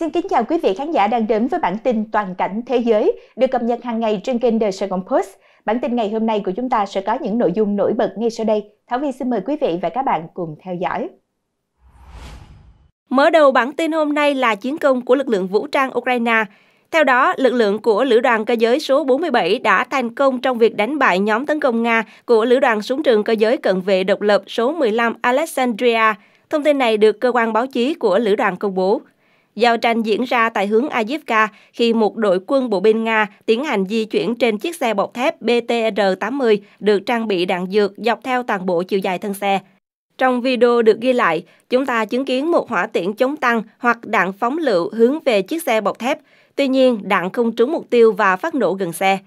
Xin kính chào quý vị khán giả đang đến với bản tin toàn cảnh thế giới được cập nhật hàng ngày trên kênh The Saigon Post. Bản tin ngày hôm nay của chúng ta sẽ có những nội dung nổi bật ngay sau đây. Thảo Vi xin mời quý vị và các bạn cùng theo dõi. Mở đầu bản tin hôm nay là chiến công của lực lượng vũ trang Ukraine. Theo đó, lực lượng của Lữ đoàn cơ giới số 47 đã thành công trong việc đánh bại nhóm tấn công Nga của Lữ đoàn súng trường cơ giới cận vệ độc lập số 15 Alexandria. Thông tin này được cơ quan báo chí của Lữ đoàn công bố. Giao tranh diễn ra tại hướng Avdiivka khi một đội quân bộ binh Nga tiến hành di chuyển trên chiếc xe bọc thép BTR-80 được trang bị đạn dược dọc theo toàn bộ chiều dài thân xe. Trong video được ghi lại, chúng ta chứng kiến một hỏa tiễn chống tăng hoặc đạn phóng lựu hướng về chiếc xe bọc thép. Tuy nhiên, đạn không trúng mục tiêu và phát nổ gần xe.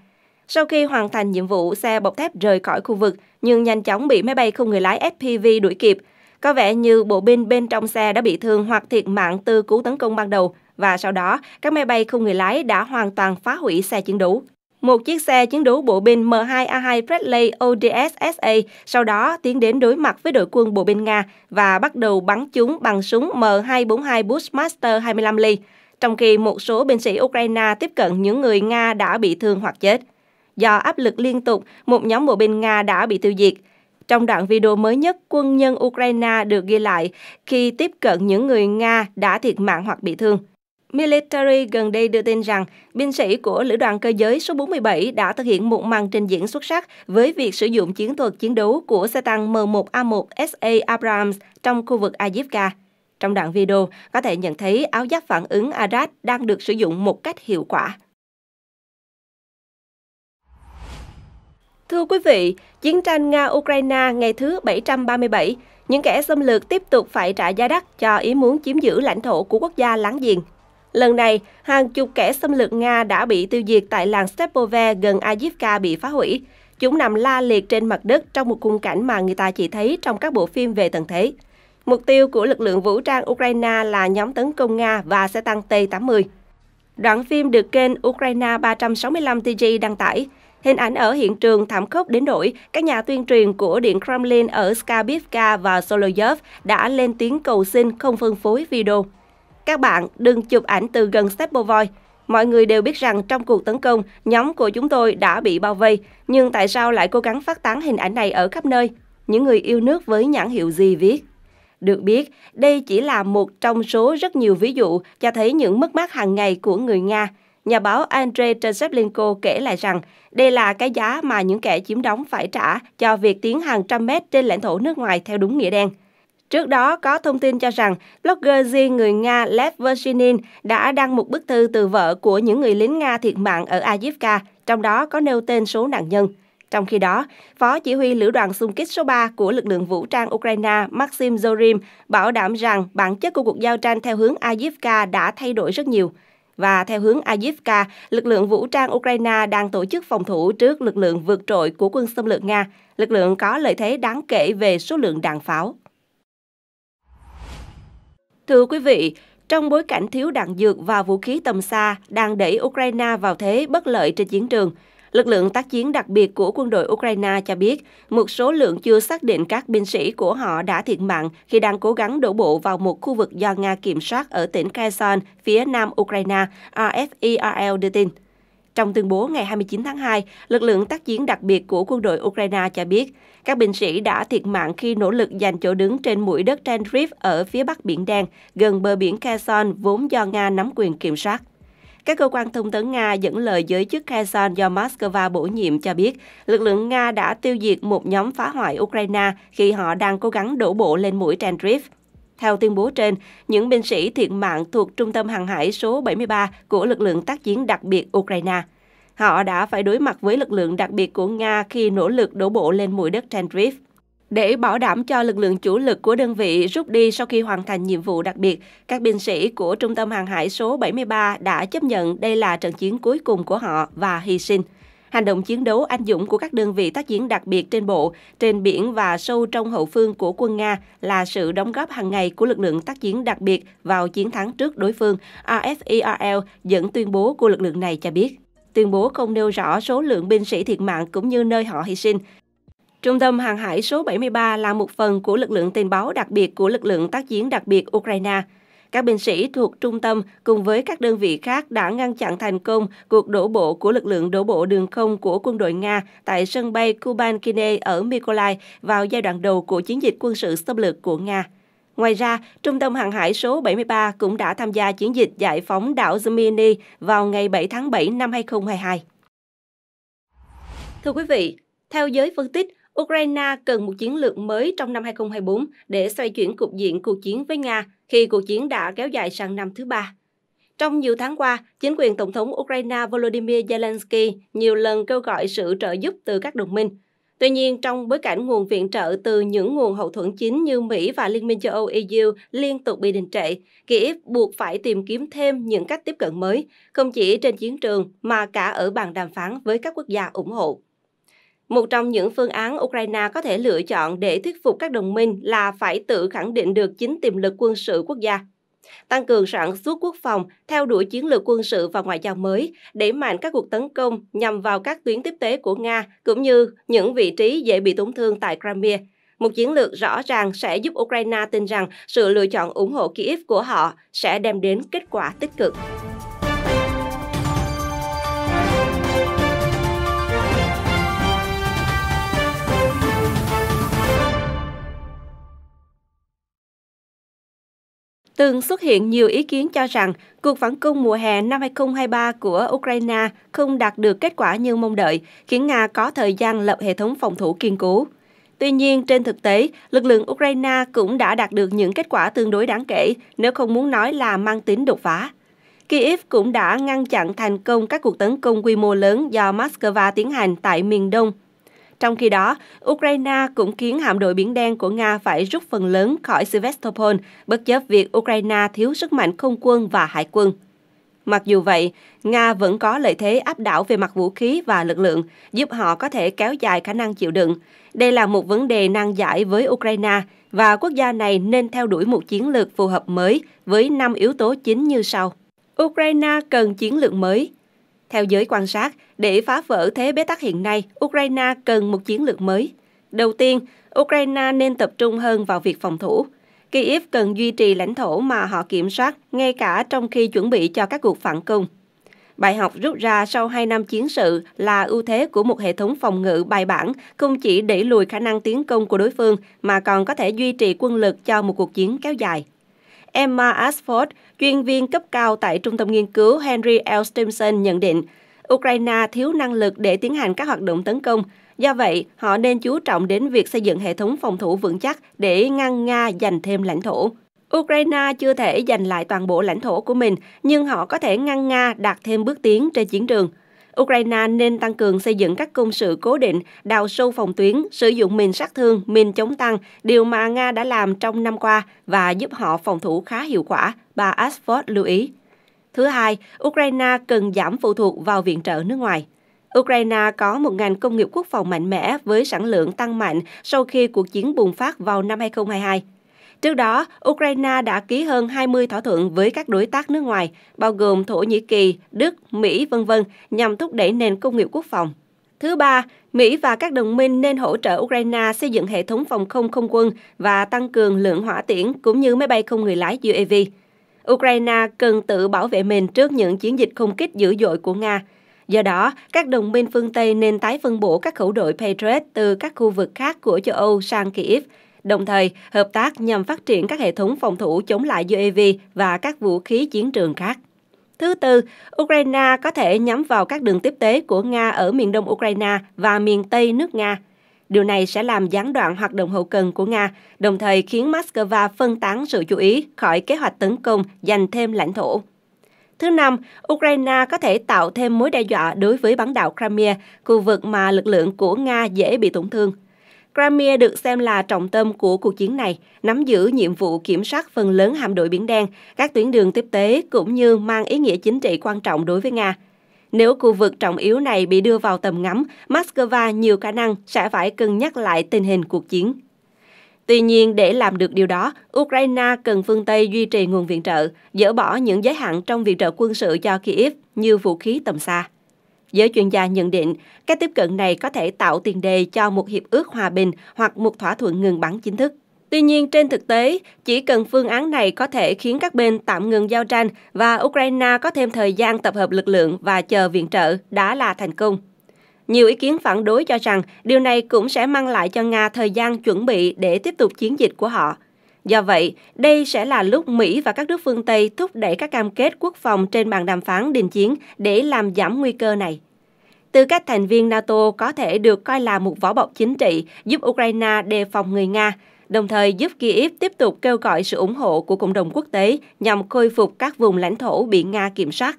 Sau khi hoàn thành nhiệm vụ, xe bọc thép rời khỏi khu vực, nhưng nhanh chóng bị máy bay không người lái FPV đuổi kịp – có vẻ như bộ binh bên trong xe đã bị thương hoặc thiệt mạng từ cú tấn công ban đầu và sau đó các máy bay không người lái đã hoàn toàn phá hủy xe chiến đấu. Một chiếc xe chiến đấu bộ binh M2A2 Bradley ODSSA sau đó tiến đến đối mặt với đội quân bộ binh Nga và bắt đầu bắn chúng bằng súng M242 Bushmaster 25 ly, trong khi một số binh sĩ Ukraine tiếp cận những người Nga đã bị thương hoặc chết. Do áp lực liên tục, một nhóm bộ binh Nga đã bị tiêu diệt – trong đoạn video mới nhất, quân nhân Ukraine được ghi lại khi tiếp cận những người Nga đã thiệt mạng hoặc bị thương. Military gần đây đưa tin rằng binh sĩ của Lữ đoàn Cơ giới số 47 đã thực hiện một màn trình diễn xuất sắc với việc sử dụng chiến thuật chiến đấu của xe tăng M1A1 SA Abrams trong khu vực Ajivka. Trong đoạn video, có thể nhận thấy áo giáp phản ứng Arad đang được sử dụng một cách hiệu quả. Thưa quý vị, chiến tranh Nga-Ukraine ngày thứ 737, những kẻ xâm lược tiếp tục phải trả giá đắt cho ý muốn chiếm giữ lãnh thổ của quốc gia láng giềng. Lần này, hàng chục kẻ xâm lược Nga đã bị tiêu diệt tại làng Stepove gần Ajivka bị phá hủy. Chúng nằm la liệt trên mặt đất trong một khung cảnh mà người ta chỉ thấy trong các bộ phim về tận thế. Mục tiêu của lực lượng vũ trang Ukraine là nhóm tấn công Nga và xe tăng T-80. Đoạn phim được kênh Ukraine 365 TG đăng tải – Hình ảnh ở hiện trường thảm khốc đến nỗi các nhà tuyên truyền của Điện Kremlin ở Skabivka và Soloyov đã lên tiếng cầu xin không phân phối video. Các bạn đừng chụp ảnh từ gần Stepovoy. Mọi người đều biết rằng trong cuộc tấn công, nhóm của chúng tôi đã bị bao vây, nhưng tại sao lại cố gắng phát tán hình ảnh này ở khắp nơi? Những người yêu nước với nhãn hiệu gì viết? Được biết, đây chỉ là một trong số rất nhiều ví dụ cho thấy những mất mát hàng ngày của người Nga – Nhà báo Andrei Trzeplenko kể lại rằng đây là cái giá mà những kẻ chiếm đóng phải trả cho việc tiến hàng trăm mét trên lãnh thổ nước ngoài theo đúng nghĩa đen. Trước đó, có thông tin cho rằng blogger riêng người Nga Lev Vershinin đã đăng một bức thư từ vợ của những người lính Nga thiệt mạng ở Avdiivka, trong đó có nêu tên số nạn nhân. Trong khi đó, Phó Chỉ huy Lữ đoàn xung kích số 3 của lực lượng vũ trang Ukraine Maxim Zorim bảo đảm rằng bản chất của cuộc giao tranh theo hướng Avdiivka đã thay đổi rất nhiều – và theo hướng Avdiivka, lực lượng vũ trang Ukraine đang tổ chức phòng thủ trước lực lượng vượt trội của quân xâm lược Nga. Lực lượng có lợi thế đáng kể về số lượng đạn pháo. Thưa quý vị, trong bối cảnh thiếu đạn dược và vũ khí tầm xa đang đẩy Ukraine vào thế bất lợi trên chiến trường, Lực lượng tác chiến đặc biệt của quân đội Ukraine cho biết, một số lượng chưa xác định các binh sĩ của họ đã thiệt mạng khi đang cố gắng đổ bộ vào một khu vực do Nga kiểm soát ở tỉnh Kherson, phía nam Ukraine, e RFIRL đưa tin. Trong tuyên bố ngày 29 tháng 2, lực lượng tác chiến đặc biệt của quân đội Ukraine cho biết, các binh sĩ đã thiệt mạng khi nỗ lực giành chỗ đứng trên mũi đất Tenerife ở phía bắc Biển Đen, gần bờ biển Kherson vốn do Nga nắm quyền kiểm soát. Các cơ quan thông tấn Nga dẫn lời giới chức Kherson do Moscow bổ nhiệm cho biết, lực lượng Nga đã tiêu diệt một nhóm phá hoại Ukraine khi họ đang cố gắng đổ bộ lên mũi Tendriv. Theo tuyên bố trên, những binh sĩ thiệt mạng thuộc Trung tâm Hàng hải số 73 của lực lượng tác chiến đặc biệt Ukraine. Họ đã phải đối mặt với lực lượng đặc biệt của Nga khi nỗ lực đổ bộ lên mũi đất Tendriv. Để bảo đảm cho lực lượng chủ lực của đơn vị rút đi sau khi hoàn thành nhiệm vụ đặc biệt, các binh sĩ của Trung tâm Hàng hải số 73 đã chấp nhận đây là trận chiến cuối cùng của họ và hy sinh. Hành động chiến đấu anh dũng của các đơn vị tác chiến đặc biệt trên bộ, trên biển và sâu trong hậu phương của quân Nga là sự đóng góp hàng ngày của lực lượng tác chiến đặc biệt vào chiến thắng trước đối phương, RFERL dẫn tuyên bố của lực lượng này cho biết. Tuyên bố không nêu rõ số lượng binh sĩ thiệt mạng cũng như nơi họ hy sinh, Trung tâm hàng hải số 73 là một phần của lực lượng tình báo đặc biệt của lực lượng tác chiến đặc biệt Ukraine. Các binh sĩ thuộc trung tâm cùng với các đơn vị khác đã ngăn chặn thành công cuộc đổ bộ của lực lượng đổ bộ đường không của quân đội Nga tại sân bay Kubankine ở Mykolaiv vào giai đoạn đầu của chiến dịch quân sự xâm lược của Nga. Ngoài ra, Trung tâm Hàng hải số 73 cũng đã tham gia chiến dịch giải phóng đảo Zemini vào ngày 7 tháng 7 năm 2022. Thưa quý vị, theo giới phân tích, Ukraine cần một chiến lược mới trong năm 2024 để xoay chuyển cục diện cuộc chiến với Nga khi cuộc chiến đã kéo dài sang năm thứ ba. Trong nhiều tháng qua, chính quyền Tổng thống Ukraine Volodymyr Zelensky nhiều lần kêu gọi sự trợ giúp từ các đồng minh. Tuy nhiên, trong bối cảnh nguồn viện trợ từ những nguồn hậu thuẫn chính như Mỹ và Liên minh châu Âu EU liên tục bị đình trệ, Kiev buộc phải tìm kiếm thêm những cách tiếp cận mới, không chỉ trên chiến trường mà cả ở bàn đàm phán với các quốc gia ủng hộ. Một trong những phương án Ukraine có thể lựa chọn để thuyết phục các đồng minh là phải tự khẳng định được chính tiềm lực quân sự quốc gia. Tăng cường sản xuất quốc phòng, theo đuổi chiến lược quân sự và ngoại giao mới, để mạnh các cuộc tấn công nhằm vào các tuyến tiếp tế của Nga cũng như những vị trí dễ bị tổn thương tại Crimea. Một chiến lược rõ ràng sẽ giúp Ukraine tin rằng sự lựa chọn ủng hộ Kyiv của họ sẽ đem đến kết quả tích cực. Từng xuất hiện nhiều ý kiến cho rằng cuộc phản công mùa hè năm 2023 của Ukraine không đạt được kết quả như mong đợi, khiến Nga có thời gian lập hệ thống phòng thủ kiên cố. Tuy nhiên, trên thực tế, lực lượng Ukraine cũng đã đạt được những kết quả tương đối đáng kể, nếu không muốn nói là mang tính đột phá. Kyiv cũng đã ngăn chặn thành công các cuộc tấn công quy mô lớn do Moscow tiến hành tại miền đông trong khi đó, Ukraine cũng khiến hạm đội Biển Đen của Nga phải rút phần lớn khỏi Sevastopol, bất chấp việc Ukraine thiếu sức mạnh không quân và hải quân. Mặc dù vậy, Nga vẫn có lợi thế áp đảo về mặt vũ khí và lực lượng, giúp họ có thể kéo dài khả năng chịu đựng. Đây là một vấn đề nan giải với Ukraine và quốc gia này nên theo đuổi một chiến lược phù hợp mới với 5 yếu tố chính như sau. Ukraine cần chiến lược mới, theo giới quan sát, để phá vỡ thế bế tắc hiện nay, Ukraine cần một chiến lược mới. Đầu tiên, Ukraine nên tập trung hơn vào việc phòng thủ. Kyiv cần duy trì lãnh thổ mà họ kiểm soát, ngay cả trong khi chuẩn bị cho các cuộc phản công. Bài học rút ra sau 2 năm chiến sự là ưu thế của một hệ thống phòng ngự bài bản không chỉ đẩy lùi khả năng tiến công của đối phương mà còn có thể duy trì quân lực cho một cuộc chiến kéo dài. Emma Ashford, chuyên viên cấp cao tại Trung tâm Nghiên cứu Henry L. Stimson nhận định, Ukraine thiếu năng lực để tiến hành các hoạt động tấn công. Do vậy, họ nên chú trọng đến việc xây dựng hệ thống phòng thủ vững chắc để ngăn Nga giành thêm lãnh thổ. Ukraine chưa thể giành lại toàn bộ lãnh thổ của mình, nhưng họ có thể ngăn Nga đạt thêm bước tiến trên chiến trường – Ukraine nên tăng cường xây dựng các công sự cố định, đào sâu phòng tuyến, sử dụng mìn sát thương, mìn chống tăng, điều mà Nga đã làm trong năm qua và giúp họ phòng thủ khá hiệu quả, bà Ashford lưu ý. Thứ hai, Ukraine cần giảm phụ thuộc vào viện trợ nước ngoài. Ukraine có một ngành công nghiệp quốc phòng mạnh mẽ với sản lượng tăng mạnh sau khi cuộc chiến bùng phát vào năm 2022. Trước đó, Ukraine đã ký hơn 20 thỏa thuận với các đối tác nước ngoài, bao gồm Thổ Nhĩ Kỳ, Đức, Mỹ, v.v. nhằm thúc đẩy nền công nghiệp quốc phòng. Thứ ba, Mỹ và các đồng minh nên hỗ trợ Ukraine xây dựng hệ thống phòng không không quân và tăng cường lượng hỏa tiễn cũng như máy bay không người lái UAV. Ukraine cần tự bảo vệ mình trước những chiến dịch không kích dữ dội của Nga. Do đó, các đồng minh phương Tây nên tái phân bổ các khẩu đội Patriot từ các khu vực khác của châu Âu sang Kyiv – đồng thời hợp tác nhằm phát triển các hệ thống phòng thủ chống lại UAV và các vũ khí chiến trường khác. Thứ tư, Ukraine có thể nhắm vào các đường tiếp tế của Nga ở miền đông Ukraine và miền tây nước Nga. Điều này sẽ làm gián đoạn hoạt động hậu cần của Nga, đồng thời khiến Moscow phân tán sự chú ý khỏi kế hoạch tấn công giành thêm lãnh thổ. Thứ năm, Ukraine có thể tạo thêm mối đe dọa đối với bán đảo Crimea, khu vực mà lực lượng của Nga dễ bị tổn thương. Crimea được xem là trọng tâm của cuộc chiến này, nắm giữ nhiệm vụ kiểm soát phần lớn hạm đội Biển Đen, các tuyến đường tiếp tế cũng như mang ý nghĩa chính trị quan trọng đối với Nga. Nếu khu vực trọng yếu này bị đưa vào tầm ngắm, Moscow nhiều khả năng sẽ phải cân nhắc lại tình hình cuộc chiến. Tuy nhiên, để làm được điều đó, Ukraine cần phương Tây duy trì nguồn viện trợ, dỡ bỏ những giới hạn trong viện trợ quân sự cho Kyiv như vũ khí tầm xa. Giới chuyên gia nhận định, cách tiếp cận này có thể tạo tiền đề cho một hiệp ước hòa bình hoặc một thỏa thuận ngừng bắn chính thức. Tuy nhiên, trên thực tế, chỉ cần phương án này có thể khiến các bên tạm ngừng giao tranh và Ukraine có thêm thời gian tập hợp lực lượng và chờ viện trợ đã là thành công. Nhiều ý kiến phản đối cho rằng điều này cũng sẽ mang lại cho Nga thời gian chuẩn bị để tiếp tục chiến dịch của họ. Do vậy, đây sẽ là lúc Mỹ và các nước phương Tây thúc đẩy các cam kết quốc phòng trên bàn đàm phán đình chiến để làm giảm nguy cơ này. Tư cách thành viên NATO có thể được coi là một vỏ bọc chính trị giúp Ukraine đề phòng người Nga, đồng thời giúp Kyiv tiếp tục kêu gọi sự ủng hộ của cộng đồng quốc tế nhằm khôi phục các vùng lãnh thổ bị Nga kiểm soát.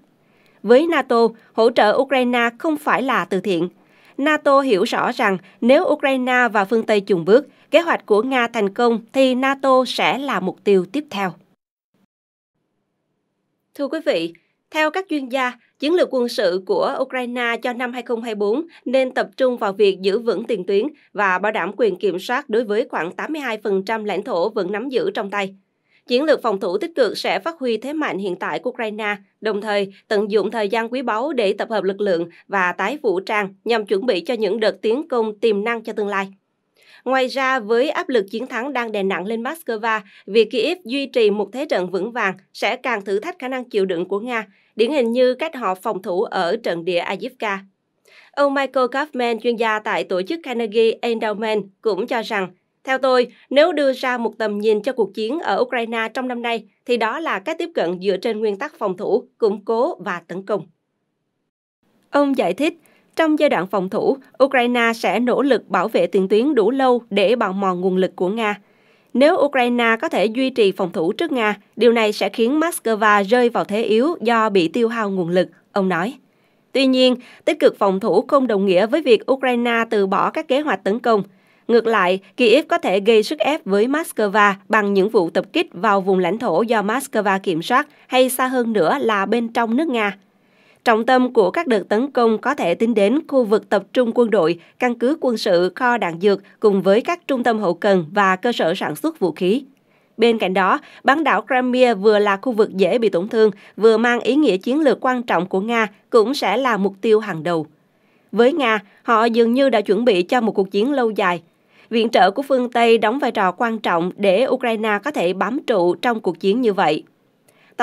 Với NATO, hỗ trợ Ukraine không phải là từ thiện. NATO hiểu rõ rằng nếu Ukraine và phương Tây chùng bước, kế hoạch của Nga thành công thì NATO sẽ là mục tiêu tiếp theo. Thưa quý vị, theo các chuyên gia, chiến lược quân sự của Ukraine cho năm 2024 nên tập trung vào việc giữ vững tiền tuyến và bảo đảm quyền kiểm soát đối với khoảng 82% lãnh thổ vẫn nắm giữ trong tay. Chiến lược phòng thủ tích cực sẽ phát huy thế mạnh hiện tại của Ukraine, đồng thời tận dụng thời gian quý báu để tập hợp lực lượng và tái vũ trang nhằm chuẩn bị cho những đợt tiến công tiềm năng cho tương lai. Ngoài ra, với áp lực chiến thắng đang đè nặng lên Moscow, việc Kiev duy trì một thế trận vững vàng sẽ càng thử thách khả năng chịu đựng của Nga, điển hình như cách họ phòng thủ ở trận địa Avdiivka. Ông Michael Kaufman, chuyên gia tại tổ chức Carnegie Endowment, cũng cho rằng, theo tôi, nếu đưa ra một tầm nhìn cho cuộc chiến ở Ukraine trong năm nay, thì đó là cách tiếp cận dựa trên nguyên tắc phòng thủ, củng cố và tấn công. Ông giải thích, trong giai đoạn phòng thủ, Ukraine sẽ nỗ lực bảo vệ tiền tuyến đủ lâu để bào mòn nguồn lực của Nga. Nếu Ukraine có thể duy trì phòng thủ trước Nga, điều này sẽ khiến Moscow rơi vào thế yếu do bị tiêu hao nguồn lực, ông nói. Tuy nhiên, tích cực phòng thủ không đồng nghĩa với việc Ukraine từ bỏ các kế hoạch tấn công. Ngược lại, Kyiv có thể gây sức ép với Moscow bằng những vụ tập kích vào vùng lãnh thổ do Moscow kiểm soát hay xa hơn nữa là bên trong nước Nga. Trọng tâm của các đợt tấn công có thể tính đến khu vực tập trung quân đội, căn cứ quân sự, kho đạn dược cùng với các trung tâm hậu cần và cơ sở sản xuất vũ khí. Bên cạnh đó, bán đảo Crimea vừa là khu vực dễ bị tổn thương, vừa mang ý nghĩa chiến lược quan trọng của Nga cũng sẽ là mục tiêu hàng đầu. Với Nga, họ dường như đã chuẩn bị cho một cuộc chiến lâu dài. Viện trợ của phương Tây đóng vai trò quan trọng để Ukraine có thể bám trụ trong cuộc chiến như vậy.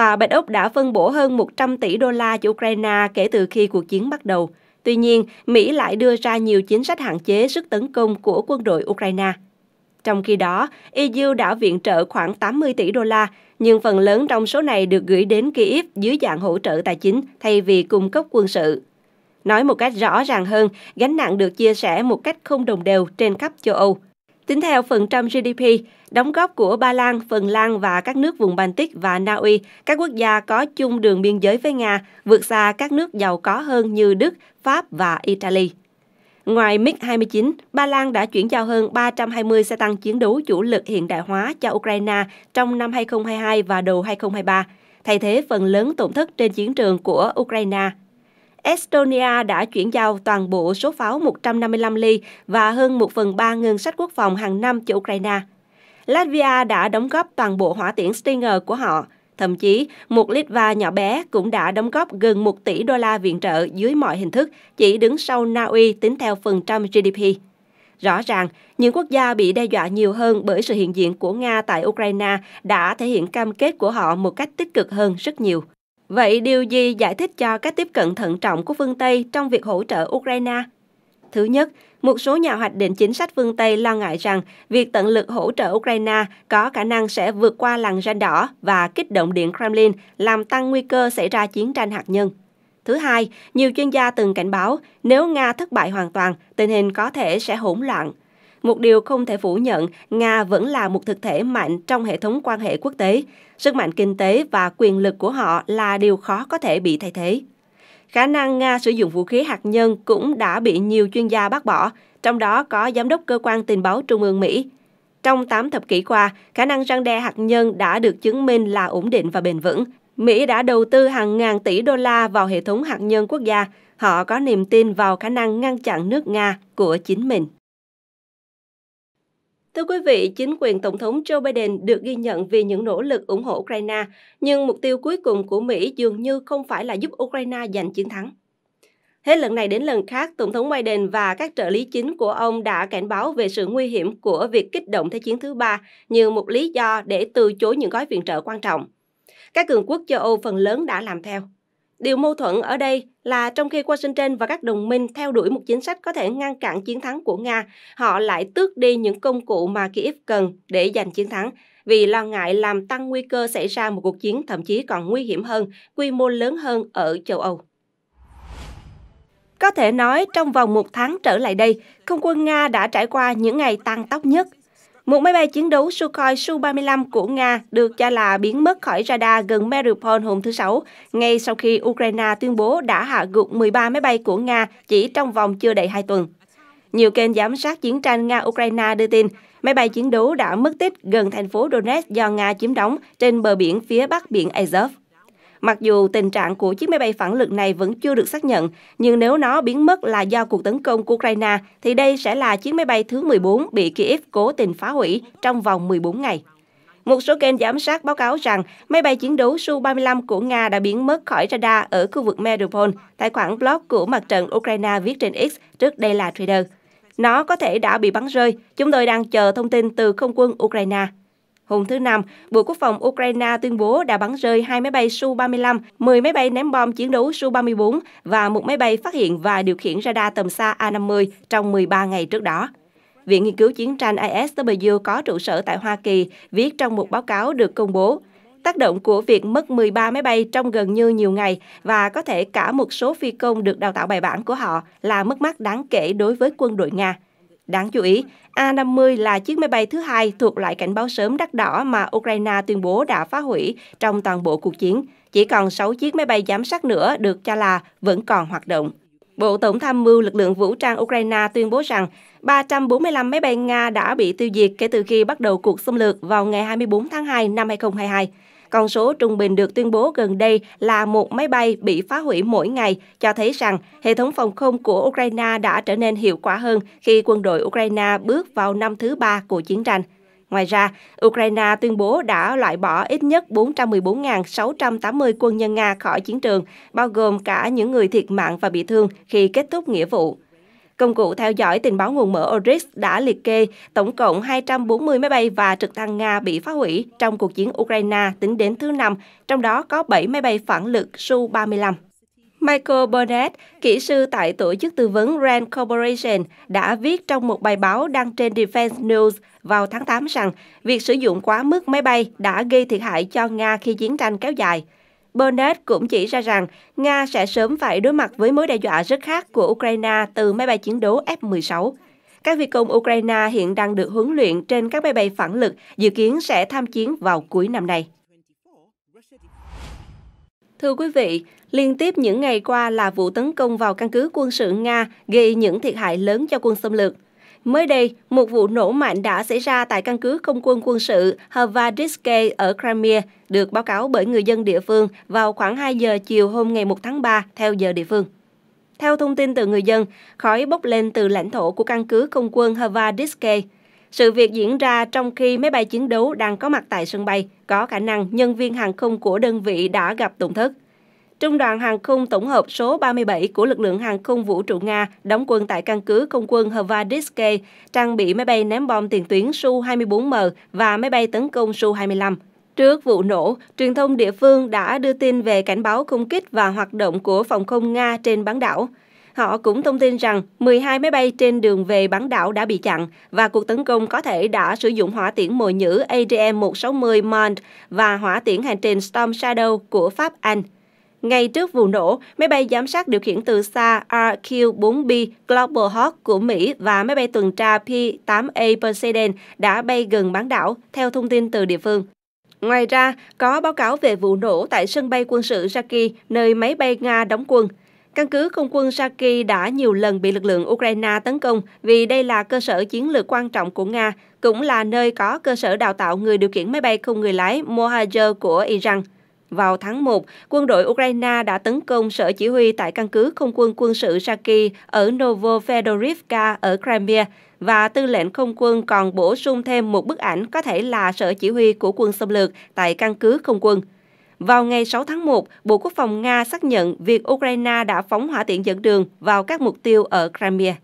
Tòa Bạch Ốc đã phân bổ hơn 100 tỷ đô la cho Ukraine kể từ khi cuộc chiến bắt đầu. Tuy nhiên, Mỹ lại đưa ra nhiều chính sách hạn chế sức tấn công của quân đội Ukraine. Trong khi đó, EU đã viện trợ khoảng 80 tỷ đô la, nhưng phần lớn trong số này được gửi đến Kyiv dưới dạng hỗ trợ tài chính thay vì cung cấp quân sự. Nói một cách rõ ràng hơn, gánh nặng được chia sẻ một cách không đồng đều trên khắp châu Âu – Tính theo phần trăm GDP, đóng góp của Ba Lan, Phần Lan và các nước vùng Baltic và Na Uy, các quốc gia có chung đường biên giới với Nga, vượt xa các nước giàu có hơn như Đức, Pháp và Italy. Ngoài MiG-29, Ba Lan đã chuyển giao hơn 320 xe tăng chiến đấu chủ lực hiện đại hóa cho Ukraine trong năm 2022 và đầu 2023, thay thế phần lớn tổn thất trên chiến trường của Ukraine. Estonia đã chuyển giao toàn bộ số pháo 155 ly và hơn 1 phần 3 ngân sách quốc phòng hàng năm cho Ukraine. Latvia đã đóng góp toàn bộ hỏa tiễn Stinger của họ. Thậm chí, một Litva nhỏ bé cũng đã đóng góp gần 1 tỷ đô la viện trợ dưới mọi hình thức, chỉ đứng sau Na Uy tính theo phần trăm GDP. Rõ ràng, những quốc gia bị đe dọa nhiều hơn bởi sự hiện diện của Nga tại Ukraine đã thể hiện cam kết của họ một cách tích cực hơn rất nhiều. Vậy điều gì giải thích cho cách tiếp cận thận trọng của phương Tây trong việc hỗ trợ Ukraine? Thứ nhất, một số nhà hoạch định chính sách phương Tây lo ngại rằng việc tận lực hỗ trợ Ukraine có khả năng sẽ vượt qua làn ranh đỏ và kích động điện Kremlin, làm tăng nguy cơ xảy ra chiến tranh hạt nhân. Thứ hai, nhiều chuyên gia từng cảnh báo nếu Nga thất bại hoàn toàn, tình hình có thể sẽ hỗn loạn một điều không thể phủ nhận, Nga vẫn là một thực thể mạnh trong hệ thống quan hệ quốc tế. Sức mạnh kinh tế và quyền lực của họ là điều khó có thể bị thay thế. Khả năng Nga sử dụng vũ khí hạt nhân cũng đã bị nhiều chuyên gia bác bỏ, trong đó có Giám đốc Cơ quan Tình báo Trung ương Mỹ. Trong 8 thập kỷ qua, khả năng răng đe hạt nhân đã được chứng minh là ổn định và bền vững. Mỹ đã đầu tư hàng ngàn tỷ đô la vào hệ thống hạt nhân quốc gia. Họ có niềm tin vào khả năng ngăn chặn nước Nga của chính mình. Thưa quý vị, chính quyền Tổng thống Joe Biden được ghi nhận vì những nỗ lực ủng hộ Ukraine, nhưng mục tiêu cuối cùng của Mỹ dường như không phải là giúp Ukraine giành chiến thắng. Hết lần này đến lần khác, Tổng thống Biden và các trợ lý chính của ông đã cảnh báo về sự nguy hiểm của việc kích động Thế chiến thứ ba như một lý do để từ chối những gói viện trợ quan trọng. Các cường quốc châu Âu phần lớn đã làm theo. Điều mâu thuẫn ở đây là trong khi Washington và các đồng minh theo đuổi một chính sách có thể ngăn cản chiến thắng của Nga, họ lại tước đi những công cụ mà Kiev cần để giành chiến thắng vì lo ngại làm tăng nguy cơ xảy ra một cuộc chiến thậm chí còn nguy hiểm hơn, quy mô lớn hơn ở châu Âu. Có thể nói, trong vòng một tháng trở lại đây, không quân Nga đã trải qua những ngày tăng tốc nhất một máy bay chiến đấu Sukhoi Su-35 của Nga được cho là biến mất khỏi radar gần Mariupol hôm thứ Sáu, ngay sau khi Ukraine tuyên bố đã hạ gục 13 máy bay của Nga chỉ trong vòng chưa đầy 2 tuần. Nhiều kênh giám sát chiến tranh Nga-Ukraine đưa tin, máy bay chiến đấu đã mất tích gần thành phố Donetsk do Nga chiếm đóng trên bờ biển phía bắc biển Azov. Mặc dù tình trạng của chiếc máy bay phản lực này vẫn chưa được xác nhận, nhưng nếu nó biến mất là do cuộc tấn công của Ukraine, thì đây sẽ là chiếc máy bay thứ 14 bị Kiev cố tình phá hủy trong vòng 14 ngày. Một số kênh giám sát báo cáo rằng máy bay chiến đấu Su-35 của Nga đã biến mất khỏi radar ở khu vực Mariupol, tài khoản blog của mặt trận Ukraine viết trên X, trước đây là Twitter. Nó có thể đã bị bắn rơi. Chúng tôi đang chờ thông tin từ không quân Ukraine. Hôm thứ Năm, Bộ Quốc phòng Ukraine tuyên bố đã bắn rơi hai máy bay Su-35, 10 máy bay ném bom chiến đấu Su-34 và một máy bay phát hiện và điều khiển radar tầm xa A-50 trong 13 ngày trước đó. Viện Nghiên cứu Chiến tranh ISW có trụ sở tại Hoa Kỳ viết trong một báo cáo được công bố, tác động của việc mất 13 máy bay trong gần như nhiều ngày và có thể cả một số phi công được đào tạo bài bản của họ là mất mát đáng kể đối với quân đội Nga. Đáng chú ý, A-50 là chiếc máy bay thứ hai thuộc loại cảnh báo sớm đắt đỏ mà Ukraine tuyên bố đã phá hủy trong toàn bộ cuộc chiến. Chỉ còn 6 chiếc máy bay giám sát nữa được cho là vẫn còn hoạt động. Bộ Tổng tham mưu lực lượng vũ trang Ukraine tuyên bố rằng 345 máy bay Nga đã bị tiêu diệt kể từ khi bắt đầu cuộc xâm lược vào ngày 24 tháng 2 năm 2022. Con số trung bình được tuyên bố gần đây là một máy bay bị phá hủy mỗi ngày, cho thấy rằng hệ thống phòng không của Ukraine đã trở nên hiệu quả hơn khi quân đội Ukraine bước vào năm thứ ba của chiến tranh. Ngoài ra, Ukraine tuyên bố đã loại bỏ ít nhất 414.680 quân nhân Nga khỏi chiến trường, bao gồm cả những người thiệt mạng và bị thương khi kết thúc nghĩa vụ. Công cụ theo dõi tình báo nguồn mở Oris đã liệt kê tổng cộng 240 máy bay và trực thăng Nga bị phá hủy trong cuộc chiến Ukraine tính đến thứ Năm, trong đó có 7 máy bay phản lực Su-35. Michael Burnett, kỹ sư tại tổ chức tư vấn Rand Corporation, đã viết trong một bài báo đăng trên Defense News vào tháng 8 rằng việc sử dụng quá mức máy bay đã gây thiệt hại cho Nga khi chiến tranh kéo dài. Burnett cũng chỉ ra rằng Nga sẽ sớm phải đối mặt với mối đe dọa rất khác của Ukraine từ máy bay chiến đấu F-16. Các phi công Ukraine hiện đang được huấn luyện trên các máy bay phản lực, dự kiến sẽ tham chiến vào cuối năm nay. Thưa quý vị, liên tiếp những ngày qua là vụ tấn công vào căn cứ quân sự Nga gây những thiệt hại lớn cho quân xâm lược. Mới đây, một vụ nổ mạnh đã xảy ra tại căn cứ không quân quân sự Havadiske ở Crimea, được báo cáo bởi người dân địa phương vào khoảng 2 giờ chiều hôm ngày 1 tháng 3 theo giờ địa phương. Theo thông tin từ người dân, khói bốc lên từ lãnh thổ của căn cứ không quân Havadiske. Sự việc diễn ra trong khi máy bay chiến đấu đang có mặt tại sân bay, có khả năng nhân viên hàng không của đơn vị đã gặp tổn thất. Trung đoàn Hàng không Tổng hợp số 37 của lực lượng Hàng không Vũ trụ Nga đóng quân tại căn cứ không quân Hvardiske, trang bị máy bay ném bom tiền tuyến Su-24M và máy bay tấn công Su-25. Trước vụ nổ, truyền thông địa phương đã đưa tin về cảnh báo không kích và hoạt động của phòng không Nga trên bán đảo. Họ cũng thông tin rằng 12 máy bay trên đường về bán đảo đã bị chặn và cuộc tấn công có thể đã sử dụng hỏa tiễn mồi nhữ ADM-160 Mond và hỏa tiễn hành trình Storm Shadow của Pháp Anh. Ngay trước vụ nổ, máy bay giám sát điều khiển từ xa RQ-4B Global Hawk của Mỹ và máy bay tuần tra P-8A Poseidon đã bay gần bán đảo, theo thông tin từ địa phương. Ngoài ra, có báo cáo về vụ nổ tại sân bay quân sự Saki, nơi máy bay Nga đóng quân. Căn cứ không quân Saki đã nhiều lần bị lực lượng Ukraine tấn công vì đây là cơ sở chiến lược quan trọng của Nga, cũng là nơi có cơ sở đào tạo người điều khiển máy bay không người lái Mohajer của Iran. Vào tháng 1, quân đội Ukraine đã tấn công sở chỉ huy tại căn cứ không quân quân sự Saki ở Novofedorivka ở Crimea và tư lệnh không quân còn bổ sung thêm một bức ảnh có thể là sở chỉ huy của quân xâm lược tại căn cứ không quân. Vào ngày 6 tháng 1, Bộ Quốc phòng Nga xác nhận việc Ukraine đã phóng hỏa tiện dẫn đường vào các mục tiêu ở Crimea.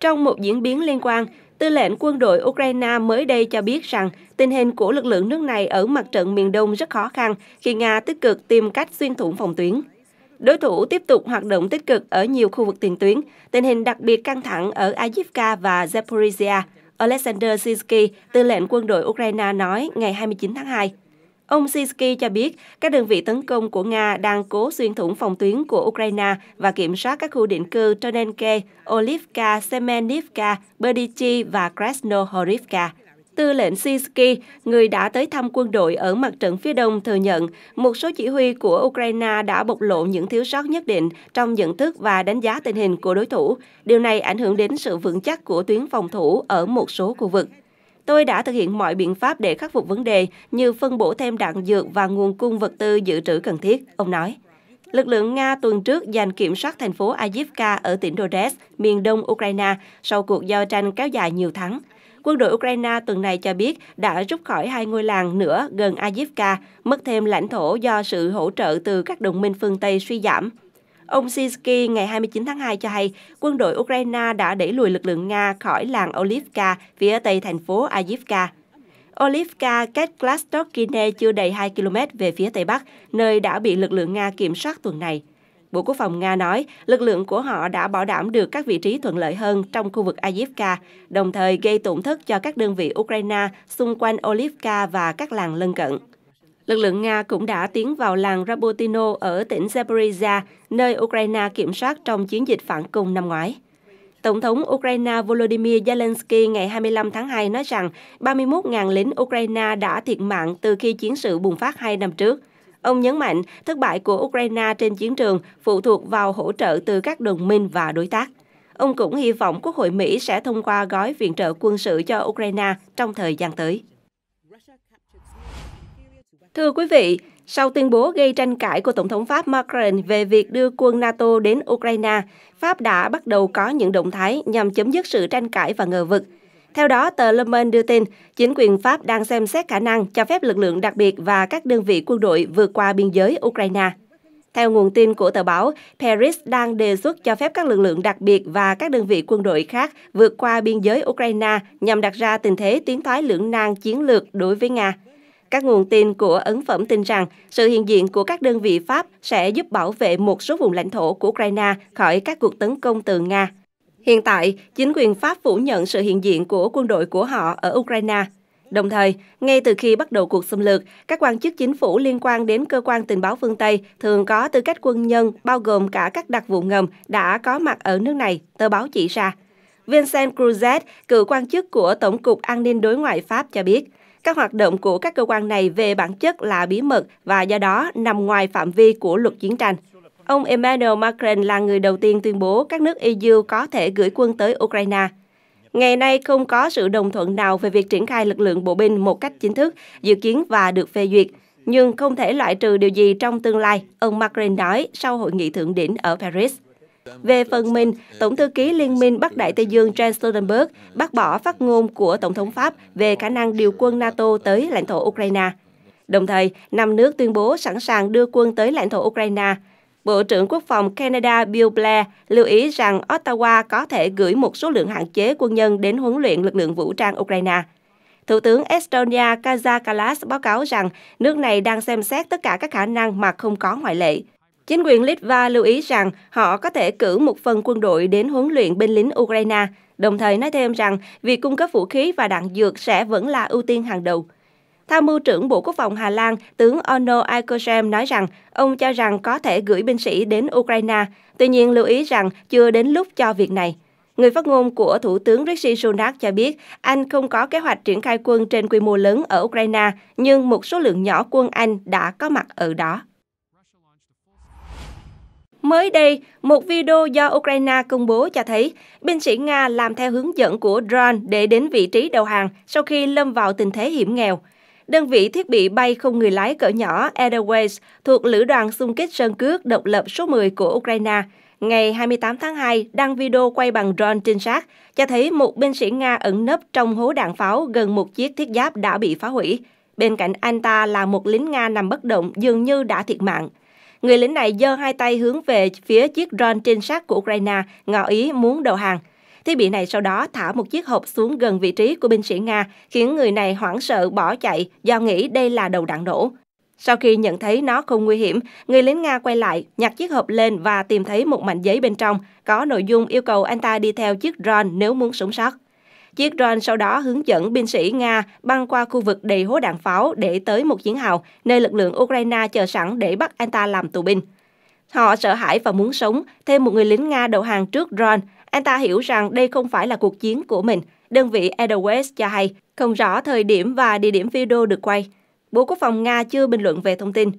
Trong một diễn biến liên quan, Tư lệnh quân đội Ukraine mới đây cho biết rằng tình hình của lực lượng nước này ở mặt trận miền Đông rất khó khăn khi Nga tích cực tìm cách xuyên thủng phòng tuyến. Đối thủ tiếp tục hoạt động tích cực ở nhiều khu vực tiền tuyến, tình hình đặc biệt căng thẳng ở Avdiivka và Zaporizhia. Alexander Sinsky, tư lệnh quân đội Ukraine nói ngày 29 tháng 2. Ông Sisky cho biết các đơn vị tấn công của Nga đang cố xuyên thủng phòng tuyến của Ukraine và kiểm soát các khu định cư Tonenke, Olivka, Semenivka, Berdichi và Krasnohorivka. Tư lệnh Sisky, người đã tới thăm quân đội ở mặt trận phía đông, thừa nhận một số chỉ huy của Ukraine đã bộc lộ những thiếu sót nhất định trong nhận thức và đánh giá tình hình của đối thủ. Điều này ảnh hưởng đến sự vững chắc của tuyến phòng thủ ở một số khu vực. Tôi đã thực hiện mọi biện pháp để khắc phục vấn đề như phân bổ thêm đạn dược và nguồn cung vật tư dự trữ cần thiết, ông nói. Lực lượng Nga tuần trước giành kiểm soát thành phố Avdiivka ở tỉnh Donetsk, miền đông Ukraine, sau cuộc giao tranh kéo dài nhiều tháng. Quân đội Ukraine tuần này cho biết đã rút khỏi hai ngôi làng nữa gần Avdiivka, mất thêm lãnh thổ do sự hỗ trợ từ các đồng minh phương Tây suy giảm. Ông Sinsky ngày 29 tháng 2 cho hay quân đội Ukraine đã đẩy lùi lực lượng Nga khỏi làng Olivka phía tây thành phố Avdiivka. Olivka cách Glastovkine chưa đầy 2 km về phía tây bắc, nơi đã bị lực lượng Nga kiểm soát tuần này. Bộ Quốc phòng Nga nói lực lượng của họ đã bảo đảm được các vị trí thuận lợi hơn trong khu vực Avdiivka, đồng thời gây tổn thất cho các đơn vị Ukraine xung quanh Olivka và các làng lân cận lực lượng Nga cũng đã tiến vào làng Rabotino ở tỉnh Zaporizhia, nơi Ukraine kiểm soát trong chiến dịch phản công năm ngoái. Tổng thống Ukraine Volodymyr Zelensky ngày 25 tháng 2 nói rằng 31.000 lính Ukraine đã thiệt mạng từ khi chiến sự bùng phát hai năm trước. Ông nhấn mạnh thất bại của Ukraine trên chiến trường phụ thuộc vào hỗ trợ từ các đồng minh và đối tác. Ông cũng hy vọng Quốc hội Mỹ sẽ thông qua gói viện trợ quân sự cho Ukraine trong thời gian tới. Thưa quý vị, sau tuyên bố gây tranh cãi của Tổng thống Pháp Macron về việc đưa quân NATO đến Ukraine, Pháp đã bắt đầu có những động thái nhằm chấm dứt sự tranh cãi và ngờ vực. Theo đó, tờ Le Monde đưa tin, chính quyền Pháp đang xem xét khả năng cho phép lực lượng đặc biệt và các đơn vị quân đội vượt qua biên giới Ukraine. Theo nguồn tin của tờ báo, Paris đang đề xuất cho phép các lực lượng đặc biệt và các đơn vị quân đội khác vượt qua biên giới Ukraine nhằm đặt ra tình thế tiến thoái lưỡng nan chiến lược đối với Nga. Các nguồn tin của ấn phẩm tin rằng sự hiện diện của các đơn vị Pháp sẽ giúp bảo vệ một số vùng lãnh thổ của Ukraine khỏi các cuộc tấn công từ Nga. Hiện tại, chính quyền Pháp phủ nhận sự hiện diện của quân đội của họ ở Ukraine. Đồng thời, ngay từ khi bắt đầu cuộc xâm lược, các quan chức chính phủ liên quan đến cơ quan tình báo phương Tây thường có tư cách quân nhân, bao gồm cả các đặc vụ ngầm đã có mặt ở nước này, tờ báo chỉ ra. Vincent Cruzet, cựu quan chức của Tổng cục An ninh Đối ngoại Pháp cho biết, các hoạt động của các cơ quan này về bản chất là bí mật và do đó nằm ngoài phạm vi của luật chiến tranh. Ông Emmanuel Macron là người đầu tiên tuyên bố các nước EU có thể gửi quân tới Ukraine. Ngày nay không có sự đồng thuận nào về việc triển khai lực lượng bộ binh một cách chính thức, dự kiến và được phê duyệt, nhưng không thể loại trừ điều gì trong tương lai, ông Macron nói sau hội nghị thượng đỉnh ở Paris. Về phần mình, Tổng thư ký Liên minh Bắc Đại Tây Dương Jens Stoltenberg bác bỏ phát ngôn của Tổng thống Pháp về khả năng điều quân NATO tới lãnh thổ Ukraine. Đồng thời, năm nước tuyên bố sẵn sàng đưa quân tới lãnh thổ Ukraine. Bộ trưởng Quốc phòng Canada Bill Blair lưu ý rằng Ottawa có thể gửi một số lượng hạn chế quân nhân đến huấn luyện lực lượng vũ trang Ukraine. Thủ tướng Estonia Kaja Kallas báo cáo rằng nước này đang xem xét tất cả các khả năng mà không có ngoại lệ. Chính quyền Litva lưu ý rằng họ có thể cử một phần quân đội đến huấn luyện binh lính Ukraine, đồng thời nói thêm rằng việc cung cấp vũ khí và đạn dược sẽ vẫn là ưu tiên hàng đầu. Tham mưu trưởng Bộ Quốc phòng Hà Lan, tướng Ono Aikosem nói rằng ông cho rằng có thể gửi binh sĩ đến Ukraine, tuy nhiên lưu ý rằng chưa đến lúc cho việc này. Người phát ngôn của Thủ tướng Rishi Sunak cho biết Anh không có kế hoạch triển khai quân trên quy mô lớn ở Ukraine, nhưng một số lượng nhỏ quân Anh đã có mặt ở đó. Mới đây, một video do Ukraine công bố cho thấy binh sĩ Nga làm theo hướng dẫn của drone để đến vị trí đầu hàng sau khi lâm vào tình thế hiểm nghèo. Đơn vị thiết bị bay không người lái cỡ nhỏ Airways thuộc Lữ đoàn xung kích Sơn Cước độc lập số 10 của Ukraine ngày 28 tháng 2 đăng video quay bằng drone trinh sát cho thấy một binh sĩ Nga ẩn nấp trong hố đạn pháo gần một chiếc thiết giáp đã bị phá hủy. Bên cạnh anh ta là một lính Nga nằm bất động dường như đã thiệt mạng. Người lính này giơ hai tay hướng về phía chiếc drone trinh sát của Ukraine, ngỏ ý muốn đầu hàng. Thiết bị này sau đó thả một chiếc hộp xuống gần vị trí của binh sĩ Nga, khiến người này hoảng sợ bỏ chạy do nghĩ đây là đầu đạn nổ. Sau khi nhận thấy nó không nguy hiểm, người lính Nga quay lại, nhặt chiếc hộp lên và tìm thấy một mảnh giấy bên trong, có nội dung yêu cầu anh ta đi theo chiếc drone nếu muốn sống sót. Chiếc drone sau đó hướng dẫn binh sĩ Nga băng qua khu vực đầy hố đạn pháo để tới một chiến hào, nơi lực lượng Ukraine chờ sẵn để bắt anh ta làm tù binh. Họ sợ hãi và muốn sống, thêm một người lính Nga đầu hàng trước drone. Anh ta hiểu rằng đây không phải là cuộc chiến của mình. Đơn vị Edelweiss cho hay, không rõ thời điểm và địa điểm video được quay. Bộ Quốc phòng Nga chưa bình luận về thông tin.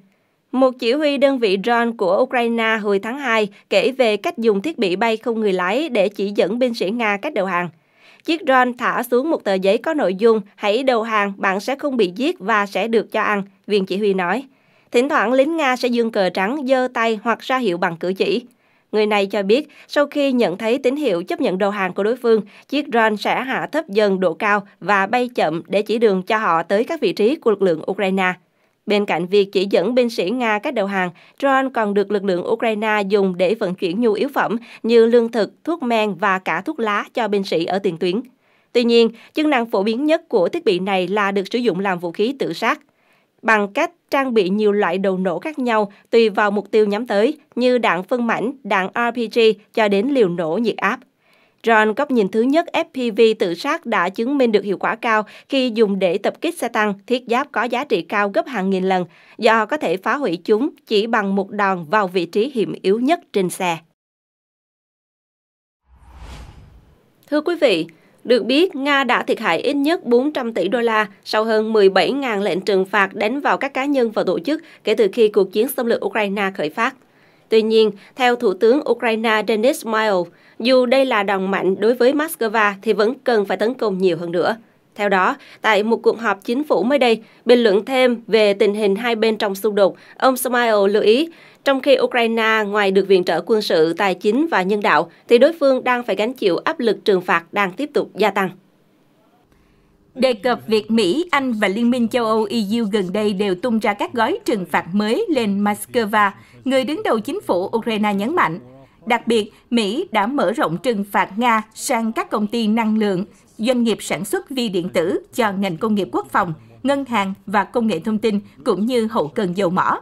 Một chỉ huy đơn vị drone của Ukraine hồi tháng 2 kể về cách dùng thiết bị bay không người lái để chỉ dẫn binh sĩ Nga cách đầu hàng. Chiếc drone thả xuống một tờ giấy có nội dung hãy đầu hàng, bạn sẽ không bị giết và sẽ được cho ăn, viên chỉ huy nói. Thỉnh thoảng lính Nga sẽ dương cờ trắng, giơ tay hoặc ra hiệu bằng cử chỉ. Người này cho biết, sau khi nhận thấy tín hiệu chấp nhận đầu hàng của đối phương, chiếc drone sẽ hạ thấp dần độ cao và bay chậm để chỉ đường cho họ tới các vị trí của lực lượng Ukraine. Bên cạnh việc chỉ dẫn binh sĩ Nga các đầu hàng, drone còn được lực lượng Ukraine dùng để vận chuyển nhu yếu phẩm như lương thực, thuốc men và cả thuốc lá cho binh sĩ ở tiền tuyến. Tuy nhiên, chức năng phổ biến nhất của thiết bị này là được sử dụng làm vũ khí tự sát. Bằng cách trang bị nhiều loại đầu nổ khác nhau tùy vào mục tiêu nhắm tới như đạn phân mảnh, đạn RPG cho đến liều nổ nhiệt áp. Drone góc nhìn thứ nhất FPV tự sát đã chứng minh được hiệu quả cao khi dùng để tập kích xe tăng, thiết giáp có giá trị cao gấp hàng nghìn lần, do có thể phá hủy chúng chỉ bằng một đòn vào vị trí hiểm yếu nhất trên xe. Thưa quý vị, được biết, Nga đã thiệt hại ít nhất 400 tỷ đô la sau hơn 17.000 lệnh trừng phạt đánh vào các cá nhân và tổ chức kể từ khi cuộc chiến xâm lược Ukraine khởi phát. Tuy nhiên, theo Thủ tướng Ukraine Denis Mail, dù đây là đòn mạnh đối với Moscow thì vẫn cần phải tấn công nhiều hơn nữa. Theo đó, tại một cuộc họp chính phủ mới đây, bình luận thêm về tình hình hai bên trong xung đột, ông Smile lưu ý, trong khi Ukraine ngoài được viện trợ quân sự, tài chính và nhân đạo, thì đối phương đang phải gánh chịu áp lực trừng phạt đang tiếp tục gia tăng. Đề cập việc Mỹ, Anh và Liên minh châu Âu EU gần đây đều tung ra các gói trừng phạt mới lên Moscow, người đứng đầu chính phủ Ukraine nhấn mạnh. Đặc biệt, Mỹ đã mở rộng trừng phạt Nga sang các công ty năng lượng, doanh nghiệp sản xuất vi điện tử cho ngành công nghiệp quốc phòng, ngân hàng và công nghệ thông tin cũng như hậu cần dầu mỏ.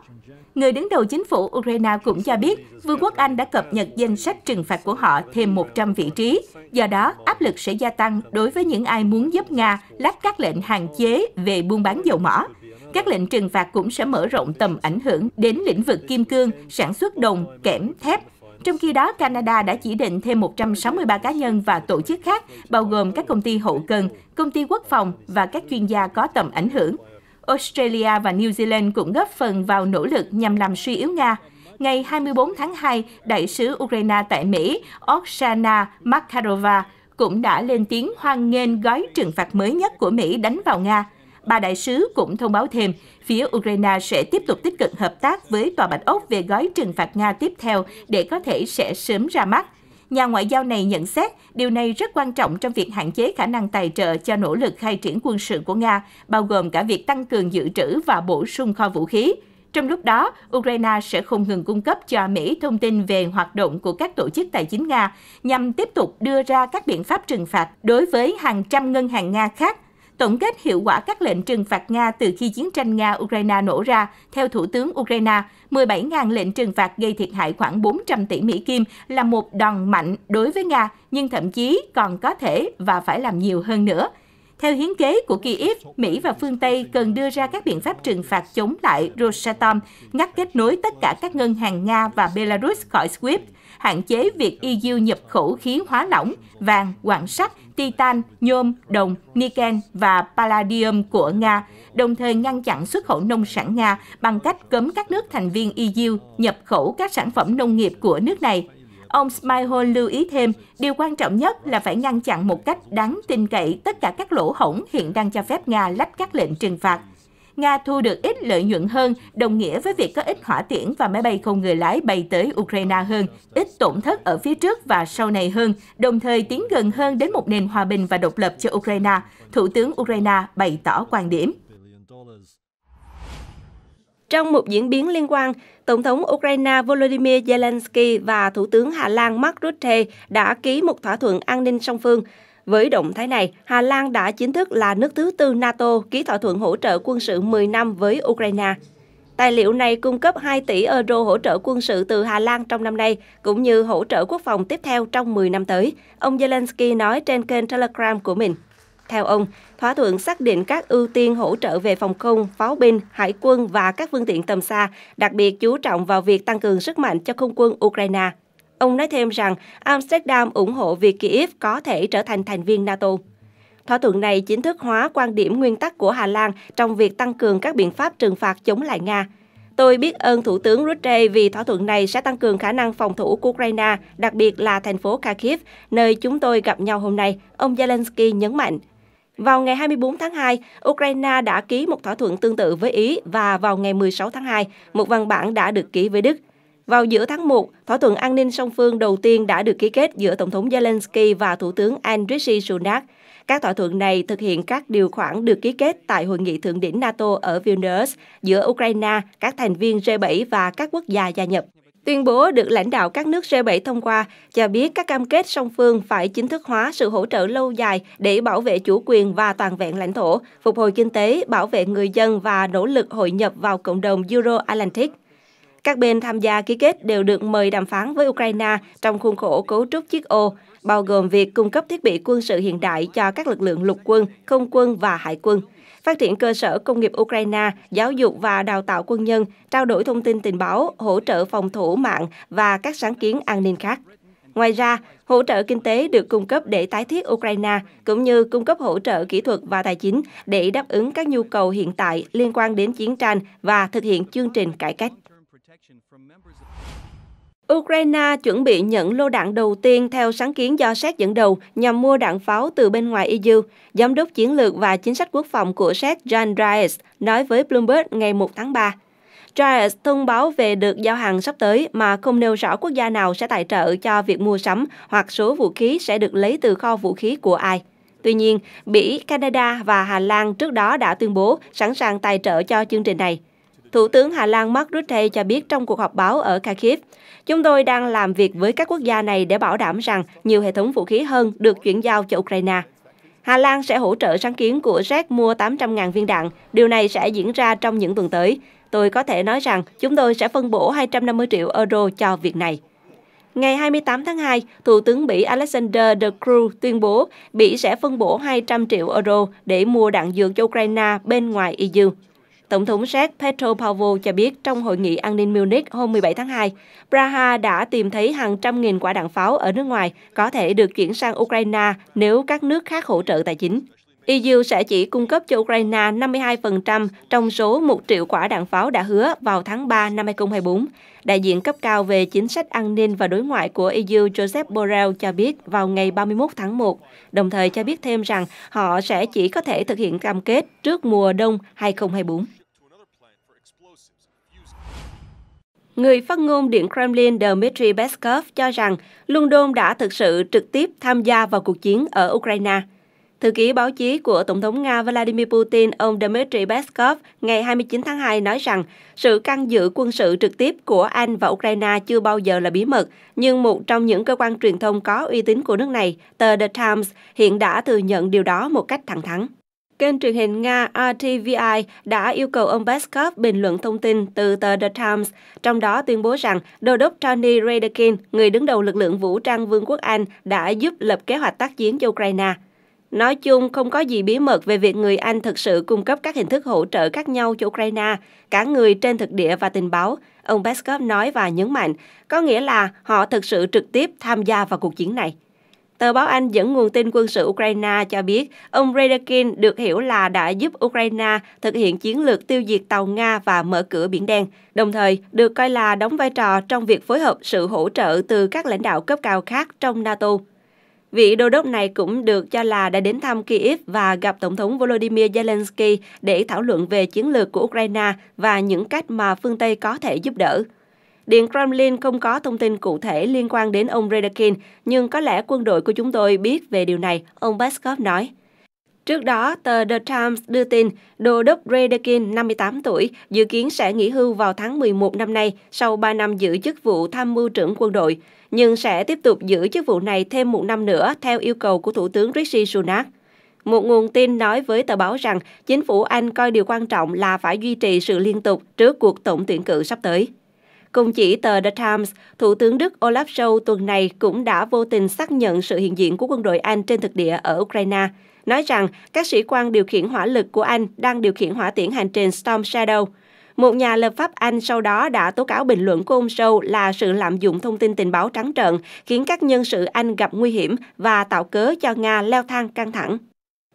Người đứng đầu chính phủ Ukraine cũng cho biết Vương quốc Anh đã cập nhật danh sách trừng phạt của họ thêm 100 vị trí. Do đó, áp lực sẽ gia tăng đối với những ai muốn giúp Nga lách các lệnh hạn chế về buôn bán dầu mỏ. Các lệnh trừng phạt cũng sẽ mở rộng tầm ảnh hưởng đến lĩnh vực kim cương, sản xuất đồng, kẽm, thép, trong khi đó, Canada đã chỉ định thêm 163 cá nhân và tổ chức khác, bao gồm các công ty hậu cần, công ty quốc phòng và các chuyên gia có tầm ảnh hưởng. Australia và New Zealand cũng góp phần vào nỗ lực nhằm làm suy yếu Nga. Ngày 24 tháng 2, đại sứ Ukraine tại Mỹ Oksana Makarova cũng đã lên tiếng hoan nghênh gói trừng phạt mới nhất của Mỹ đánh vào Nga. Bà đại sứ cũng thông báo thêm, phía Ukraine sẽ tiếp tục tích cực hợp tác với Tòa Bạch Ốc về gói trừng phạt Nga tiếp theo để có thể sẽ sớm ra mắt Nhà ngoại giao này nhận xét điều này rất quan trọng trong việc hạn chế khả năng tài trợ cho nỗ lực khai triển quân sự của Nga, bao gồm cả việc tăng cường dự trữ và bổ sung kho vũ khí. Trong lúc đó, Ukraine sẽ không ngừng cung cấp cho Mỹ thông tin về hoạt động của các tổ chức tài chính Nga nhằm tiếp tục đưa ra các biện pháp trừng phạt đối với hàng trăm ngân hàng Nga khác tổng kết hiệu quả các lệnh trừng phạt Nga từ khi chiến tranh Nga-Ukraine nổ ra. Theo Thủ tướng Ukraine, 17.000 lệnh trừng phạt gây thiệt hại khoảng 400 tỷ Mỹ Kim là một đòn mạnh đối với Nga, nhưng thậm chí còn có thể và phải làm nhiều hơn nữa. Theo hiến kế của Kyiv, Mỹ và phương Tây cần đưa ra các biện pháp trừng phạt chống lại Rosatom, ngắt kết nối tất cả các ngân hàng Nga và Belarus khỏi SWIFT hạn chế việc EU nhập khẩu khí hóa lỏng, vàng, quặng sắt, titan, nhôm, đồng, niken và palladium của Nga, đồng thời ngăn chặn xuất khẩu nông sản Nga bằng cách cấm các nước thành viên EU nhập khẩu các sản phẩm nông nghiệp của nước này. Ông Smilehorn lưu ý thêm, điều quan trọng nhất là phải ngăn chặn một cách đáng tin cậy tất cả các lỗ hổng hiện đang cho phép Nga lách các lệnh trừng phạt – Nga thu được ít lợi nhuận hơn, đồng nghĩa với việc có ít hỏa tiễn và máy bay không người lái bay tới Ukraine hơn, ít tổn thất ở phía trước và sau này hơn, đồng thời tiến gần hơn đến một nền hòa bình và độc lập cho Ukraine, Thủ tướng Ukraine bày tỏ quan điểm. Trong một diễn biến liên quan, Tổng thống Ukraine Volodymyr Zelensky và Thủ tướng Hà Lan Mark Rutte đã ký một thỏa thuận an ninh song phương với động thái này, Hà Lan đã chính thức là nước thứ tư NATO ký thỏa thuận hỗ trợ quân sự 10 năm với Ukraine. Tài liệu này cung cấp 2 tỷ euro hỗ trợ quân sự từ Hà Lan trong năm nay, cũng như hỗ trợ quốc phòng tiếp theo trong 10 năm tới, ông Zelensky nói trên kênh Telegram của mình. Theo ông, thỏa thuận xác định các ưu tiên hỗ trợ về phòng không, pháo binh, hải quân và các phương tiện tầm xa, đặc biệt chú trọng vào việc tăng cường sức mạnh cho không quân Ukraine. Ông nói thêm rằng Amsterdam ủng hộ việc Kiev có thể trở thành thành viên NATO. Thỏa thuận này chính thức hóa quan điểm nguyên tắc của Hà Lan trong việc tăng cường các biện pháp trừng phạt chống lại Nga. Tôi biết ơn Thủ tướng Rutte vì thỏa thuận này sẽ tăng cường khả năng phòng thủ của Ukraine, đặc biệt là thành phố Kharkiv, nơi chúng tôi gặp nhau hôm nay, ông Zelensky nhấn mạnh. Vào ngày 24 tháng 2, Ukraine đã ký một thỏa thuận tương tự với Ý và vào ngày 16 tháng 2, một văn bản đã được ký với Đức. Vào giữa tháng 1, thỏa thuận an ninh song phương đầu tiên đã được ký kết giữa Tổng thống Zelensky và Thủ tướng Andriy Sunak. Các thỏa thuận này thực hiện các điều khoản được ký kết tại Hội nghị Thượng đỉnh NATO ở Vilnius giữa Ukraine, các thành viên G7 và các quốc gia gia nhập. Tuyên bố được lãnh đạo các nước G7 thông qua cho biết các cam kết song phương phải chính thức hóa sự hỗ trợ lâu dài để bảo vệ chủ quyền và toàn vẹn lãnh thổ, phục hồi kinh tế, bảo vệ người dân và nỗ lực hội nhập vào cộng đồng Euro-Atlantic. Các bên tham gia ký kết đều được mời đàm phán với Ukraine trong khuôn khổ cấu trúc chiếc ô, bao gồm việc cung cấp thiết bị quân sự hiện đại cho các lực lượng lục quân, không quân và hải quân phát triển cơ sở công nghiệp Ukraine, giáo dục và đào tạo quân nhân, trao đổi thông tin tình báo, hỗ trợ phòng thủ mạng và các sáng kiến an ninh khác. Ngoài ra, hỗ trợ kinh tế được cung cấp để tái thiết Ukraine, cũng như cung cấp hỗ trợ kỹ thuật và tài chính để đáp ứng các nhu cầu hiện tại liên quan đến chiến tranh và thực hiện chương trình cải cách. Ukraine chuẩn bị nhận lô đạn đầu tiên theo sáng kiến do Séc dẫn đầu nhằm mua đạn pháo từ bên ngoài EU. Giám đốc chiến lược và chính sách quốc phòng của Séc Jan Dries nói với Bloomberg ngày 1 tháng 3. Dries thông báo về được giao hàng sắp tới mà không nêu rõ quốc gia nào sẽ tài trợ cho việc mua sắm hoặc số vũ khí sẽ được lấy từ kho vũ khí của ai. Tuy nhiên, Bỉ, Canada và Hà Lan trước đó đã tuyên bố sẵn sàng tài trợ cho chương trình này. Thủ tướng Hà Lan Mark Rutte cho biết trong cuộc họp báo ở Kharkiv, Chúng tôi đang làm việc với các quốc gia này để bảo đảm rằng nhiều hệ thống vũ khí hơn được chuyển giao cho Ukraine. Hà Lan sẽ hỗ trợ sáng kiến của Jack mua 800.000 viên đạn. Điều này sẽ diễn ra trong những tuần tới. Tôi có thể nói rằng chúng tôi sẽ phân bổ 250 triệu euro cho việc này. Ngày 28 tháng 2, Thủ tướng Bỉ Alexander De Croo tuyên bố Bỉ sẽ phân bổ 200 triệu euro để mua đạn dược cho Ukraine bên ngoài EU. Tổng thống Séc Petro Pavel cho biết trong hội nghị an ninh Munich hôm 17 tháng 2, Praha đã tìm thấy hàng trăm nghìn quả đạn pháo ở nước ngoài có thể được chuyển sang Ukraine nếu các nước khác hỗ trợ tài chính. EU sẽ chỉ cung cấp cho Ukraine 52% trong số 1 triệu quả đạn pháo đã hứa vào tháng 3 năm 2024. Đại diện cấp cao về chính sách an ninh và đối ngoại của EU Joseph Borrell cho biết vào ngày 31 tháng 1, đồng thời cho biết thêm rằng họ sẽ chỉ có thể thực hiện cam kết trước mùa đông 2024. Người phát ngôn Điện Kremlin Dmitry Peskov cho rằng London đã thực sự trực tiếp tham gia vào cuộc chiến ở Ukraine – Thư ký báo chí của Tổng thống Nga Vladimir Putin, ông Dmitry Peskov, ngày 29 tháng 2 nói rằng sự can dự quân sự trực tiếp của Anh và Ukraine chưa bao giờ là bí mật, nhưng một trong những cơ quan truyền thông có uy tín của nước này, tờ The Times, hiện đã thừa nhận điều đó một cách thẳng thắn. Kênh truyền hình Nga RTVI đã yêu cầu ông Peskov bình luận thông tin từ tờ The Times, trong đó tuyên bố rằng đô đốc Tony Radakin, người đứng đầu lực lượng vũ trang Vương quốc Anh, đã giúp lập kế hoạch tác chiến cho Ukraine. Nói chung, không có gì bí mật về việc người Anh thực sự cung cấp các hình thức hỗ trợ khác nhau cho Ukraine, cả người trên thực địa và tình báo, ông Peskov nói và nhấn mạnh, có nghĩa là họ thực sự trực tiếp tham gia vào cuộc chiến này. Tờ báo Anh dẫn nguồn tin quân sự Ukraine cho biết ông Redakin được hiểu là đã giúp Ukraine thực hiện chiến lược tiêu diệt tàu Nga và mở cửa Biển Đen, đồng thời được coi là đóng vai trò trong việc phối hợp sự hỗ trợ từ các lãnh đạo cấp cao khác trong NATO. Vị đô đốc này cũng được cho là đã đến thăm Kyiv và gặp Tổng thống Volodymyr Zelensky để thảo luận về chiến lược của Ukraine và những cách mà phương Tây có thể giúp đỡ. Điện Kremlin không có thông tin cụ thể liên quan đến ông Redakin, nhưng có lẽ quân đội của chúng tôi biết về điều này, ông Peskov nói. Trước đó, tờ The Times đưa tin đô đốc Redekin, 58 tuổi, dự kiến sẽ nghỉ hưu vào tháng 11 năm nay sau 3 năm giữ chức vụ tham mưu trưởng quân đội, nhưng sẽ tiếp tục giữ chức vụ này thêm một năm nữa theo yêu cầu của Thủ tướng Rishi Sunak. Một nguồn tin nói với tờ báo rằng chính phủ Anh coi điều quan trọng là phải duy trì sự liên tục trước cuộc tổng tuyển cử sắp tới. Cùng chỉ tờ The Times, Thủ tướng Đức Olaf Scholz tuần này cũng đã vô tình xác nhận sự hiện diện của quân đội Anh trên thực địa ở Ukraine nói rằng các sĩ quan điều khiển hỏa lực của Anh đang điều khiển hỏa tiễn hành trình Storm Shadow. Một nhà lập pháp Anh sau đó đã tố cáo bình luận của ông Sâu là sự lạm dụng thông tin tình báo trắng trợn, khiến các nhân sự Anh gặp nguy hiểm và tạo cớ cho Nga leo thang căng thẳng.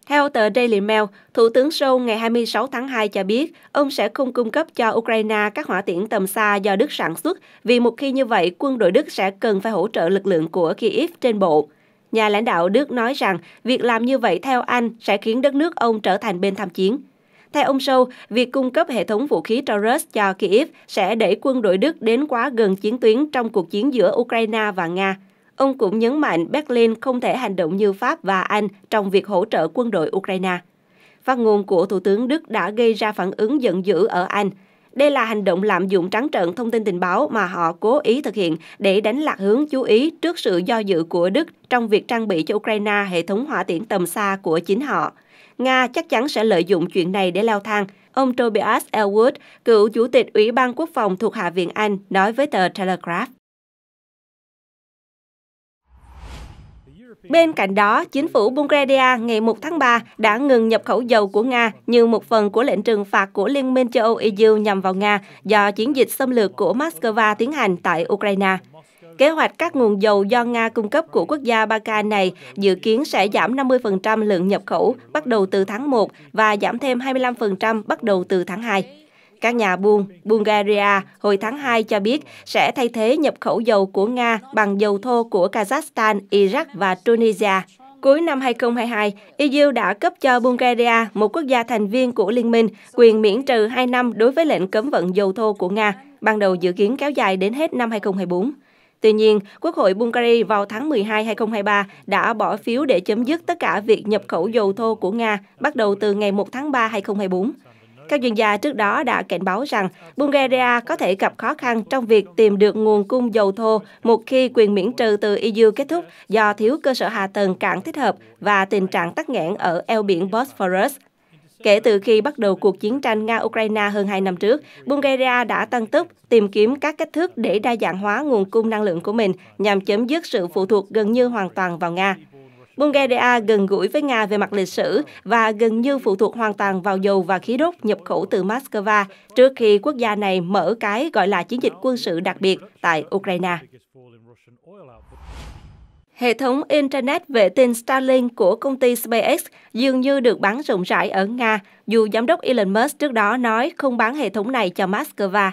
Theo tờ Daily Mail, Thủ tướng Sâu ngày 26 tháng 2 cho biết ông sẽ không cung cấp cho Ukraine các hỏa tiễn tầm xa do Đức sản xuất, vì một khi như vậy, quân đội Đức sẽ cần phải hỗ trợ lực lượng của Kyiv trên bộ. Nhà lãnh đạo Đức nói rằng việc làm như vậy theo Anh sẽ khiến đất nước ông trở thành bên tham chiến. Theo ông Sâu, việc cung cấp hệ thống vũ khí Taurus cho Kyiv sẽ đẩy quân đội Đức đến quá gần chiến tuyến trong cuộc chiến giữa Ukraine và Nga. Ông cũng nhấn mạnh Berlin không thể hành động như Pháp và Anh trong việc hỗ trợ quân đội Ukraine. Phát ngôn của Thủ tướng Đức đã gây ra phản ứng giận dữ ở Anh – đây là hành động lạm dụng trắng trợn thông tin tình báo mà họ cố ý thực hiện để đánh lạc hướng chú ý trước sự do dự của Đức trong việc trang bị cho Ukraine hệ thống hỏa tiễn tầm xa của chính họ. Nga chắc chắn sẽ lợi dụng chuyện này để leo thang. Ông Tobias Elwood, cựu chủ tịch Ủy ban Quốc phòng thuộc Hạ viện Anh, nói với tờ Telegraph. Bên cạnh đó, chính phủ Bulgaria ngày 1 tháng 3 đã ngừng nhập khẩu dầu của Nga như một phần của lệnh trừng phạt của Liên minh châu Âu EU nhằm vào Nga do chiến dịch xâm lược của Moscow tiến hành tại Ukraine. Kế hoạch các nguồn dầu do Nga cung cấp của quốc gia Balkan này dự kiến sẽ giảm 50% lượng nhập khẩu bắt đầu từ tháng 1 và giảm thêm 25% bắt đầu từ tháng 2. Các nhà buôn Bulgaria hồi tháng 2 cho biết sẽ thay thế nhập khẩu dầu của Nga bằng dầu thô của Kazakhstan, Iraq và Tunisia. Cuối năm 2022, EU đã cấp cho Bulgaria, một quốc gia thành viên của Liên minh, quyền miễn trừ 2 năm đối với lệnh cấm vận dầu thô của Nga, ban đầu dự kiến kéo dài đến hết năm 2024. Tuy nhiên, Quốc hội Bulgaria vào tháng 12 2023 đã bỏ phiếu để chấm dứt tất cả việc nhập khẩu dầu thô của Nga bắt đầu từ ngày 1 tháng 3 2024. Các chuyên gia trước đó đã cảnh báo rằng Bulgaria có thể gặp khó khăn trong việc tìm được nguồn cung dầu thô một khi quyền miễn trừ từ EU kết thúc do thiếu cơ sở hạ tầng cảng thích hợp và tình trạng tắc nghẽn ở eo biển Bosphorus. Kể từ khi bắt đầu cuộc chiến tranh Nga-Ukraine hơn 2 năm trước, Bulgaria đã tăng tốc tìm kiếm các cách thức để đa dạng hóa nguồn cung năng lượng của mình nhằm chấm dứt sự phụ thuộc gần như hoàn toàn vào Nga. Bulgaria gần gũi với Nga về mặt lịch sử và gần như phụ thuộc hoàn toàn vào dầu và khí đốt nhập khẩu từ Moscow trước khi quốc gia này mở cái gọi là chiến dịch quân sự đặc biệt tại Ukraine. Hệ thống Internet vệ tinh Starlink của công ty SpaceX dường như được bán rộng rãi ở Nga, dù giám đốc Elon Musk trước đó nói không bán hệ thống này cho Moscow.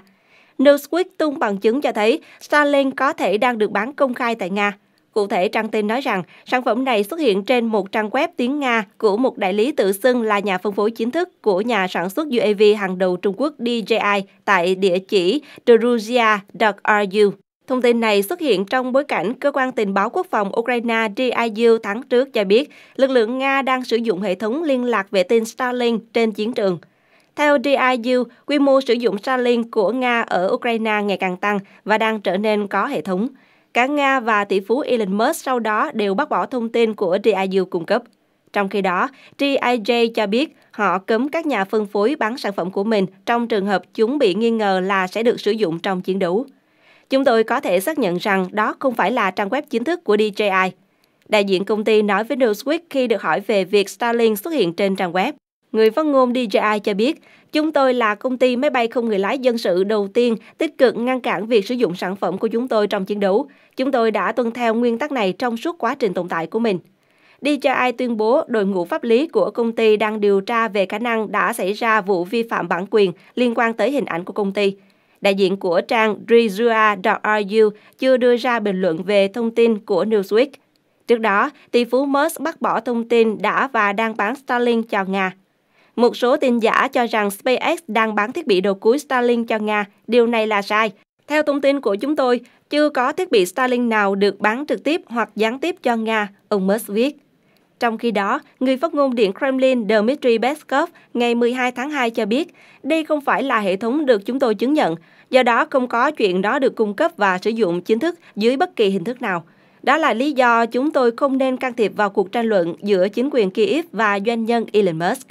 Newsweek tung bằng chứng cho thấy Starlink có thể đang được bán công khai tại Nga. Cụ thể, trang tin nói rằng sản phẩm này xuất hiện trên một trang web tiếng Nga của một đại lý tự xưng là nhà phân phối chính thức của nhà sản xuất UAV hàng đầu Trung Quốc DJI tại địa chỉ druzia.ru. Thông tin này xuất hiện trong bối cảnh cơ quan tình báo quốc phòng Ukraine DIU tháng trước cho biết lực lượng Nga đang sử dụng hệ thống liên lạc vệ tinh Starlink trên chiến trường. Theo DIU, quy mô sử dụng Starlink của Nga ở Ukraine ngày càng tăng và đang trở nên có hệ thống. Cả Nga và tỷ phú Elon Musk sau đó đều bác bỏ thông tin của DIU cung cấp. Trong khi đó, DIJ cho biết họ cấm các nhà phân phối bán sản phẩm của mình trong trường hợp chúng bị nghi ngờ là sẽ được sử dụng trong chiến đấu. Chúng tôi có thể xác nhận rằng đó không phải là trang web chính thức của DJI. Đại diện công ty nói với Newsweek khi được hỏi về việc Starlink xuất hiện trên trang web. Người phát ngôn DJI cho biết Chúng tôi là công ty máy bay không người lái dân sự đầu tiên tích cực ngăn cản việc sử dụng sản phẩm của chúng tôi trong chiến đấu. Chúng tôi đã tuân theo nguyên tắc này trong suốt quá trình tồn tại của mình. Đi cho ai tuyên bố đội ngũ pháp lý của công ty đang điều tra về khả năng đã xảy ra vụ vi phạm bản quyền liên quan tới hình ảnh của công ty. Đại diện của trang rizua.ru chưa đưa ra bình luận về thông tin của Newsweek. Trước đó, tỷ phú Musk bác bỏ thông tin đã và đang bán Starlink cho Nga. Một số tin giả cho rằng SpaceX đang bán thiết bị đầu cuối Starlink cho Nga. Điều này là sai. Theo thông tin của chúng tôi, chưa có thiết bị Starlink nào được bán trực tiếp hoặc gián tiếp cho Nga, ông Musk viết. Trong khi đó, người phát ngôn Điện Kremlin Dmitry Peskov ngày 12 tháng 2 cho biết, đây không phải là hệ thống được chúng tôi chứng nhận, do đó không có chuyện đó được cung cấp và sử dụng chính thức dưới bất kỳ hình thức nào. Đó là lý do chúng tôi không nên can thiệp vào cuộc tranh luận giữa chính quyền Kiev và doanh nhân Elon Musk.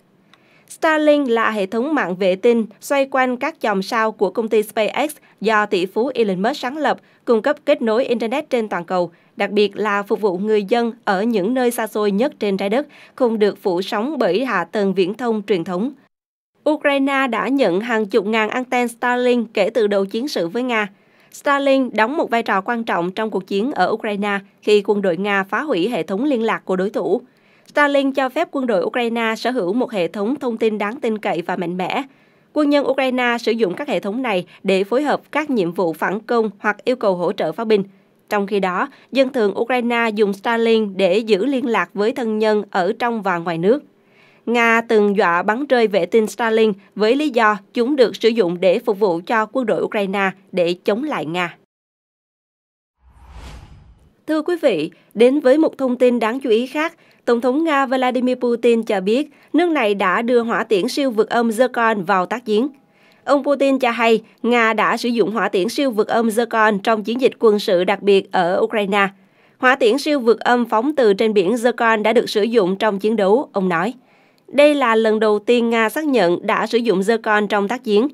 Starlink là hệ thống mạng vệ tinh xoay quanh các dòng sao của công ty SpaceX do tỷ phú Elon Musk sáng lập, cung cấp kết nối Internet trên toàn cầu, đặc biệt là phục vụ người dân ở những nơi xa xôi nhất trên trái đất, không được phủ sóng bởi hạ tầng viễn thông truyền thống. Ukraine đã nhận hàng chục ngàn anten Starlink kể từ đầu chiến sự với Nga. Starlink đóng một vai trò quan trọng trong cuộc chiến ở Ukraine khi quân đội Nga phá hủy hệ thống liên lạc của đối thủ. Starlink cho phép quân đội Ukraine sở hữu một hệ thống thông tin đáng tin cậy và mạnh mẽ. Quân nhân Ukraine sử dụng các hệ thống này để phối hợp các nhiệm vụ phản công hoặc yêu cầu hỗ trợ pháo binh. Trong khi đó, dân thường Ukraine dùng Starlink để giữ liên lạc với thân nhân ở trong và ngoài nước. Nga từng dọa bắn rơi vệ tinh Starlink với lý do chúng được sử dụng để phục vụ cho quân đội Ukraine để chống lại Nga. Thưa quý vị, đến với một thông tin đáng chú ý khác, Tổng thống Nga Vladimir Putin cho biết nước này đã đưa hỏa tiễn siêu vượt âm Zircon vào tác chiến. Ông Putin cho hay Nga đã sử dụng hỏa tiễn siêu vượt âm Zircon trong chiến dịch quân sự đặc biệt ở Ukraine. Hỏa tiễn siêu vượt âm phóng từ trên biển Zircon đã được sử dụng trong chiến đấu, ông nói. Đây là lần đầu tiên Nga xác nhận đã sử dụng Zircon trong tác chiến.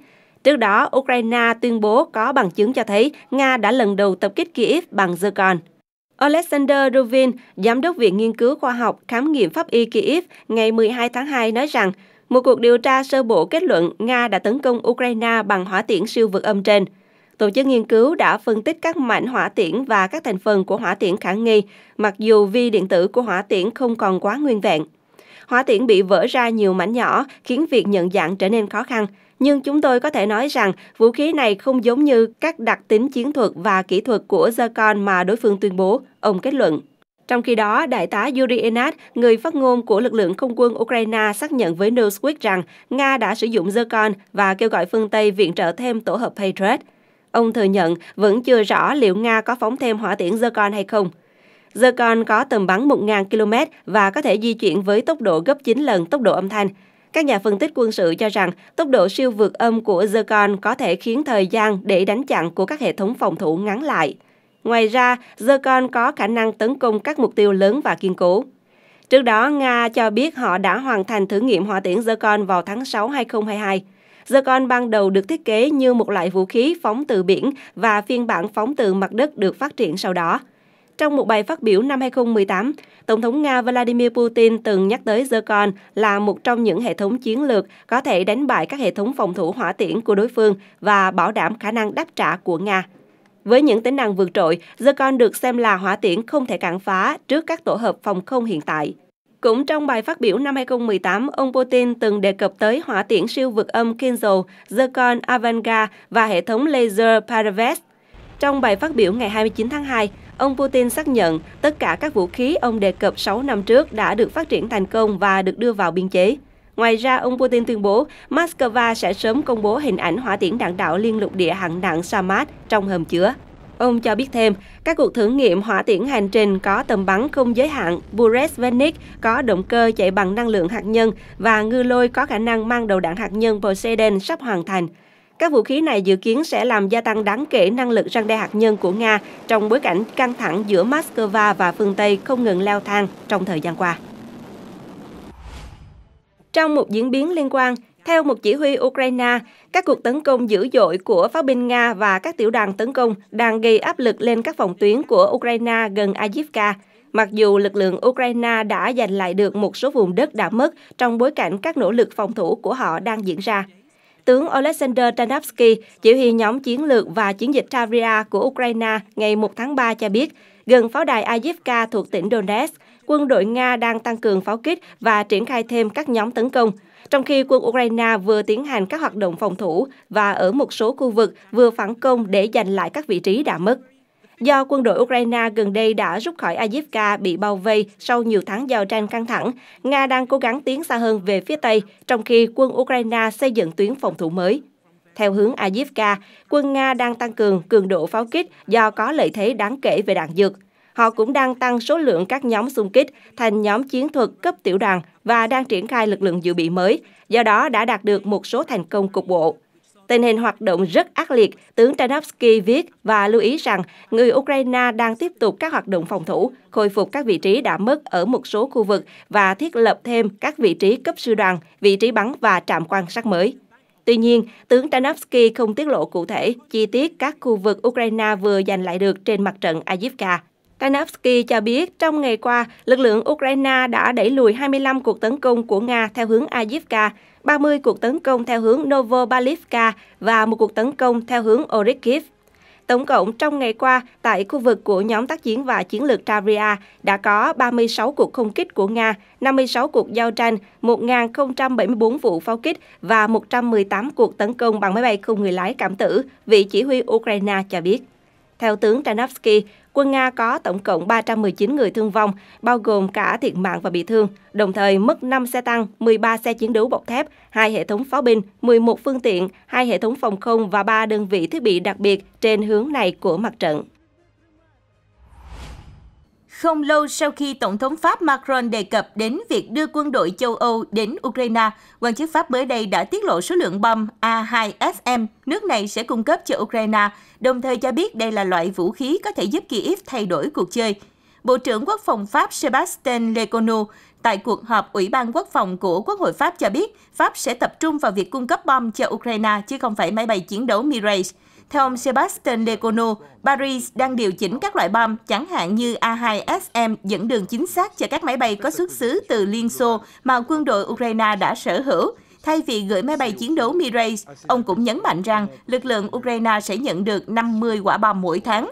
Trước đó, Ukraine tuyên bố có bằng chứng cho thấy Nga đã lần đầu tập kích Kyiv bằng Zircon. Alexander Rubin, Giám đốc Viện Nghiên cứu Khoa học Khám nghiệm Pháp y Kyiv ngày 12 tháng 2 nói rằng, một cuộc điều tra sơ bộ kết luận Nga đã tấn công Ukraine bằng hỏa tiễn siêu vượt âm trên. Tổ chức nghiên cứu đã phân tích các mảnh hỏa tiễn và các thành phần của hỏa tiễn khả nghi, mặc dù vi điện tử của hỏa tiễn không còn quá nguyên vẹn. Hỏa tiễn bị vỡ ra nhiều mảnh nhỏ, khiến việc nhận dạng trở nên khó khăn, nhưng chúng tôi có thể nói rằng vũ khí này không giống như các đặc tính chiến thuật và kỹ thuật của Zircon mà đối phương tuyên bố, ông kết luận. Trong khi đó, Đại tá Yuri Enat, người phát ngôn của lực lượng không quân Ukraine xác nhận với Newsweek rằng Nga đã sử dụng Zircon và kêu gọi phương Tây viện trợ thêm tổ hợp Patriot. Ông thừa nhận vẫn chưa rõ liệu Nga có phóng thêm hỏa tiễn Zircon hay không. Zircon có tầm bắn 1.000 km và có thể di chuyển với tốc độ gấp 9 lần tốc độ âm thanh, các nhà phân tích quân sự cho rằng tốc độ siêu vượt âm của Zircon có thể khiến thời gian để đánh chặn của các hệ thống phòng thủ ngắn lại. Ngoài ra, Zircon có khả năng tấn công các mục tiêu lớn và kiên cố. Trước đó, Nga cho biết họ đã hoàn thành thử nghiệm hỏa tiễn Zircon vào tháng 6 2022. Zircon ban đầu được thiết kế như một loại vũ khí phóng từ biển và phiên bản phóng từ mặt đất được phát triển sau đó. Trong một bài phát biểu năm 2018, Tổng thống Nga Vladimir Putin từng nhắc tới Zircon là một trong những hệ thống chiến lược có thể đánh bại các hệ thống phòng thủ hỏa tiễn của đối phương và bảo đảm khả năng đáp trả của Nga. Với những tính năng vượt trội, Zircon được xem là hỏa tiễn không thể cản phá trước các tổ hợp phòng không hiện tại. Cũng trong bài phát biểu năm 2018, ông Putin từng đề cập tới hỏa tiễn siêu vượt âm Kinzhal, Zircon Avanga và hệ thống laser Paraves. Trong bài phát biểu ngày 29 tháng 2, Ông Putin xác nhận tất cả các vũ khí ông đề cập 6 năm trước đã được phát triển thành công và được đưa vào biên chế. Ngoài ra, ông Putin tuyên bố Moscow sẽ sớm công bố hình ảnh hỏa tiễn đạn đạo liên lục địa hạng nặng Samad trong hầm chứa. Ông cho biết thêm, các cuộc thử nghiệm hỏa tiễn hành trình có tầm bắn không giới hạn, Burevestnik có động cơ chạy bằng năng lượng hạt nhân và ngư lôi có khả năng mang đầu đạn hạt nhân Poseidon sắp hoàn thành. Các vũ khí này dự kiến sẽ làm gia tăng đáng kể năng lực răng đe hạt nhân của Nga trong bối cảnh căng thẳng giữa Moscow và phương Tây không ngừng leo thang trong thời gian qua. Trong một diễn biến liên quan, theo một chỉ huy Ukraine, các cuộc tấn công dữ dội của pháo binh Nga và các tiểu đoàn tấn công đang gây áp lực lên các phòng tuyến của Ukraine gần Avdiivka. Mặc dù lực lượng Ukraine đã giành lại được một số vùng đất đã mất trong bối cảnh các nỗ lực phòng thủ của họ đang diễn ra tướng Oleksandr Tanavsky, chỉ huy nhóm chiến lược và chiến dịch Tavria của Ukraine ngày 1 tháng 3 cho biết, gần pháo đài Ayivka thuộc tỉnh Donetsk, quân đội Nga đang tăng cường pháo kích và triển khai thêm các nhóm tấn công, trong khi quân Ukraine vừa tiến hành các hoạt động phòng thủ và ở một số khu vực vừa phản công để giành lại các vị trí đã mất do quân đội Ukraine gần đây đã rút khỏi Avdiivka bị bao vây sau nhiều tháng giao tranh căng thẳng, Nga đang cố gắng tiến xa hơn về phía Tây, trong khi quân Ukraine xây dựng tuyến phòng thủ mới. Theo hướng Avdiivka, quân Nga đang tăng cường cường độ pháo kích do có lợi thế đáng kể về đạn dược. Họ cũng đang tăng số lượng các nhóm xung kích thành nhóm chiến thuật cấp tiểu đoàn và đang triển khai lực lượng dự bị mới, do đó đã đạt được một số thành công cục bộ. Tình hình hoạt động rất ác liệt, tướng Tanovsky viết và lưu ý rằng người Ukraine đang tiếp tục các hoạt động phòng thủ, khôi phục các vị trí đã mất ở một số khu vực và thiết lập thêm các vị trí cấp sư đoàn, vị trí bắn và trạm quan sát mới. Tuy nhiên, tướng Tanovsky không tiết lộ cụ thể chi tiết các khu vực Ukraine vừa giành lại được trên mặt trận Avdiivka. Kanavsky cho biết trong ngày qua, lực lượng Ukraine đã đẩy lùi 25 cuộc tấn công của Nga theo hướng Avdiivka, 30 cuộc tấn công theo hướng Novobalivka và một cuộc tấn công theo hướng Orykhiv. Tổng cộng trong ngày qua, tại khu vực của nhóm tác chiến và chiến lược Tavria đã có 36 cuộc không kích của Nga, 56 cuộc giao tranh, 1.074 vụ pháo kích và 118 cuộc tấn công bằng máy bay không người lái cảm tử, vị chỉ huy Ukraine cho biết. Theo tướng Tranowski, quân Nga có tổng cộng 319 người thương vong, bao gồm cả thiệt mạng và bị thương, đồng thời mất 5 xe tăng, 13 xe chiến đấu bọc thép, 2 hệ thống pháo binh, 11 phương tiện, 2 hệ thống phòng không và 3 đơn vị thiết bị đặc biệt trên hướng này của mặt trận không lâu sau khi Tổng thống Pháp Macron đề cập đến việc đưa quân đội châu Âu đến Ukraine, quan chức Pháp mới đây đã tiết lộ số lượng bom A2SM nước này sẽ cung cấp cho Ukraine, đồng thời cho biết đây là loại vũ khí có thể giúp Kyiv thay đổi cuộc chơi. Bộ trưởng Quốc phòng Pháp Sébastien Lecornu tại cuộc họp Ủy ban Quốc phòng của Quốc hội Pháp cho biết Pháp sẽ tập trung vào việc cung cấp bom cho Ukraine chứ không phải máy bay chiến đấu Mirage. Theo ông Sebastian Decono, Paris đang điều chỉnh các loại bom, chẳng hạn như A2SM dẫn đường chính xác cho các máy bay có xuất xứ từ Liên Xô mà quân đội Ukraine đã sở hữu. Thay vì gửi máy bay chiến đấu Mirage, ông cũng nhấn mạnh rằng lực lượng Ukraine sẽ nhận được 50 quả bom mỗi tháng.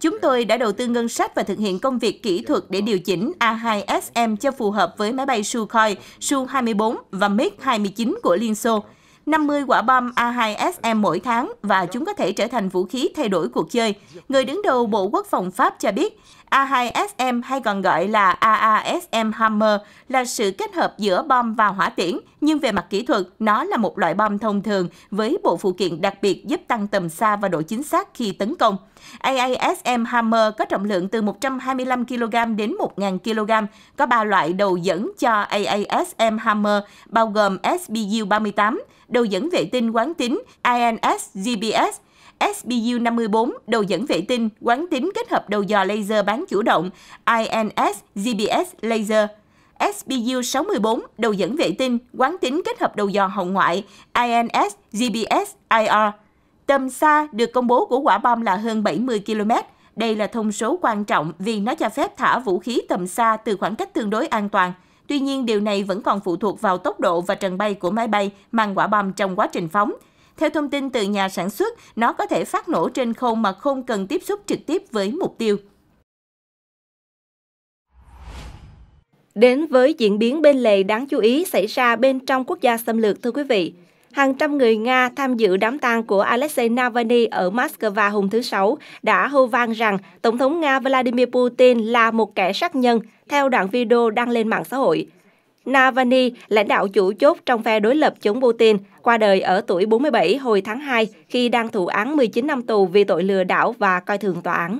Chúng tôi đã đầu tư ngân sách và thực hiện công việc kỹ thuật để điều chỉnh A2SM cho phù hợp với máy bay Sukhoi, Su-24 và MiG-29 của Liên Xô. 50 quả bom A2SM mỗi tháng và chúng có thể trở thành vũ khí thay đổi cuộc chơi. Người đứng đầu Bộ Quốc phòng Pháp cho biết, A2SM hay còn gọi là AASM Hammer là sự kết hợp giữa bom và hỏa tiễn, nhưng về mặt kỹ thuật, nó là một loại bom thông thường với bộ phụ kiện đặc biệt giúp tăng tầm xa và độ chính xác khi tấn công. AASM Hammer có trọng lượng từ 125 kg đến 1.000 kg, có ba loại đầu dẫn cho AASM Hammer bao gồm SBU-38, đầu dẫn vệ tinh quán tính INS-GPS, SBU-54 đầu dẫn vệ tinh quán tính kết hợp đầu dò laser bán chủ động INS-GPS Laser, SBU-64 đầu dẫn vệ tinh quán tính kết hợp đầu dò hồng ngoại INS-GPS-IR. Tầm xa được công bố của quả bom là hơn 70 km. Đây là thông số quan trọng vì nó cho phép thả vũ khí tầm xa từ khoảng cách tương đối an toàn – Tuy nhiên, điều này vẫn còn phụ thuộc vào tốc độ và trần bay của máy bay mang quả bom trong quá trình phóng. Theo thông tin từ nhà sản xuất, nó có thể phát nổ trên không mà không cần tiếp xúc trực tiếp với mục tiêu. Đến với diễn biến bên lề đáng chú ý xảy ra bên trong quốc gia xâm lược thưa quý vị, hàng trăm người Nga tham dự đám tang của Alexei Navalny ở Moscow hôm thứ Sáu đã hô vang rằng Tổng thống Nga Vladimir Putin là một kẻ sát nhân, theo đoạn video đăng lên mạng xã hội. Navalny, lãnh đạo chủ chốt trong phe đối lập chống Putin, qua đời ở tuổi 47 hồi tháng 2 khi đang thụ án 19 năm tù vì tội lừa đảo và coi thường tòa án.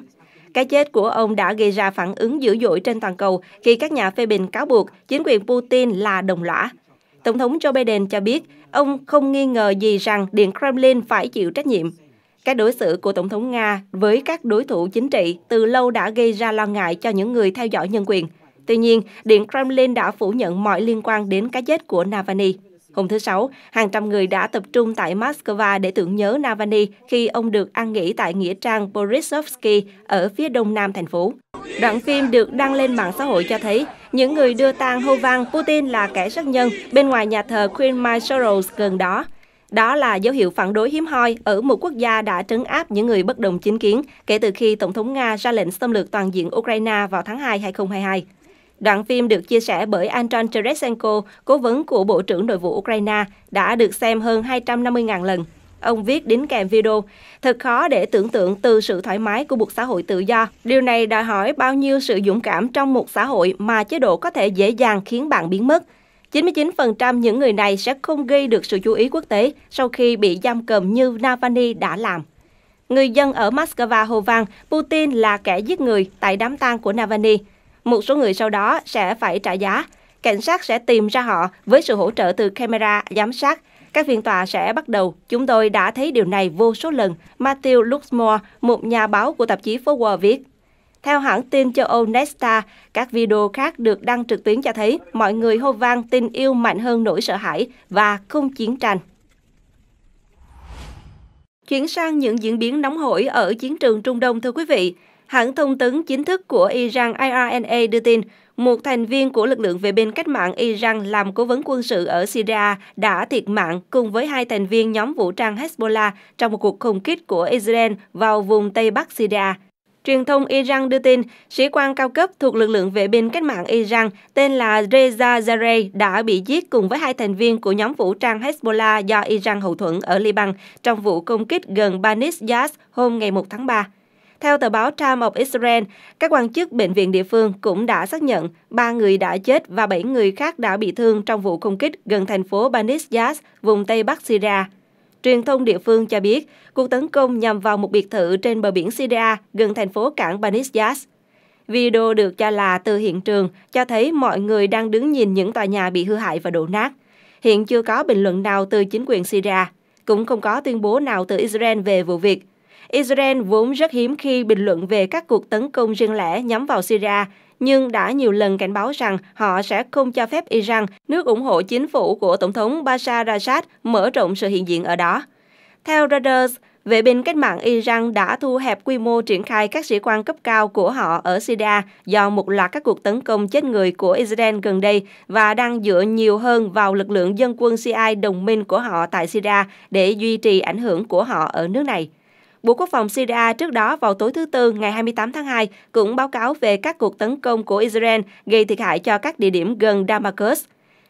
Cái chết của ông đã gây ra phản ứng dữ dội trên toàn cầu khi các nhà phê bình cáo buộc chính quyền Putin là đồng lõa, Tổng thống Joe Biden cho biết ông không nghi ngờ gì rằng Điện Kremlin phải chịu trách nhiệm. Các đối xử của Tổng thống Nga với các đối thủ chính trị từ lâu đã gây ra lo ngại cho những người theo dõi nhân quyền. Tuy nhiên, Điện Kremlin đã phủ nhận mọi liên quan đến cái chết của Navalny. Hôm thứ Sáu, hàng trăm người đã tập trung tại Moscow để tưởng nhớ Navalny khi ông được an nghỉ tại nghĩa trang Borisovsky ở phía đông nam thành phố. Đoạn phim được đăng lên mạng xã hội cho thấy những người đưa tang hô vang Putin là kẻ sát nhân bên ngoài nhà thờ Queen My Sorrows gần đó. Đó là dấu hiệu phản đối hiếm hoi ở một quốc gia đã trấn áp những người bất đồng chính kiến kể từ khi Tổng thống Nga ra lệnh xâm lược toàn diện Ukraine vào tháng 2 2022. Đoạn phim được chia sẻ bởi Anton Teresenko, cố vấn của Bộ trưởng Nội vụ Ukraine, đã được xem hơn 250.000 lần. Ông viết đính kèm video, thật khó để tưởng tượng từ sự thoải mái của một xã hội tự do. Điều này đòi hỏi bao nhiêu sự dũng cảm trong một xã hội mà chế độ có thể dễ dàng khiến bạn biến mất. 99% những người này sẽ không gây được sự chú ý quốc tế sau khi bị giam cầm như Navalny đã làm. Người dân ở Moscow hô vang Putin là kẻ giết người tại đám tang của Navalny. Một số người sau đó sẽ phải trả giá. Cảnh sát sẽ tìm ra họ với sự hỗ trợ từ camera, giám sát các phiên tòa sẽ bắt đầu. Chúng tôi đã thấy điều này vô số lần, Matthew Luxmore, một nhà báo của tạp chí Forward viết. Theo hãng tin châu Âu Nesta, các video khác được đăng trực tuyến cho thấy mọi người hô vang tình yêu mạnh hơn nỗi sợ hãi và không chiến tranh. Chuyển sang những diễn biến nóng hổi ở chiến trường Trung Đông thưa quý vị. Hãng thông tấn chính thức của Iran IRNA đưa tin một thành viên của lực lượng vệ binh cách mạng Iran làm cố vấn quân sự ở Syria đã thiệt mạng cùng với hai thành viên nhóm vũ trang Hezbollah trong một cuộc không kích của Israel vào vùng Tây Bắc Syria. Truyền thông Iran đưa tin, sĩ quan cao cấp thuộc lực lượng vệ binh cách mạng Iran tên là Reza Zarei đã bị giết cùng với hai thành viên của nhóm vũ trang Hezbollah do Iran hậu thuẫn ở Liban trong vụ công kích gần Banis Yas hôm ngày 1 tháng 3. Theo tờ báo Time of Israel, các quan chức bệnh viện địa phương cũng đã xác nhận ba người đã chết và bảy người khác đã bị thương trong vụ không kích gần thành phố Banis Yas, vùng Tây Bắc Syria. Truyền thông địa phương cho biết, cuộc tấn công nhằm vào một biệt thự trên bờ biển Syria gần thành phố cảng Banis Yas. Video được cho là từ hiện trường cho thấy mọi người đang đứng nhìn những tòa nhà bị hư hại và đổ nát. Hiện chưa có bình luận nào từ chính quyền Syria, cũng không có tuyên bố nào từ Israel về vụ việc. Israel vốn rất hiếm khi bình luận về các cuộc tấn công riêng lẻ nhắm vào Syria, nhưng đã nhiều lần cảnh báo rằng họ sẽ không cho phép Iran, nước ủng hộ chính phủ của Tổng thống Bashar al-Assad, mở rộng sự hiện diện ở đó. Theo Reuters, vệ binh cách mạng Iran đã thu hẹp quy mô triển khai các sĩ quan cấp cao của họ ở Syria do một loạt các cuộc tấn công chết người của Israel gần đây và đang dựa nhiều hơn vào lực lượng dân quân CI đồng minh của họ tại Syria để duy trì ảnh hưởng của họ ở nước này. Bộ Quốc phòng Syria trước đó vào tối thứ Tư ngày 28 tháng 2 cũng báo cáo về các cuộc tấn công của Israel gây thiệt hại cho các địa điểm gần Damascus.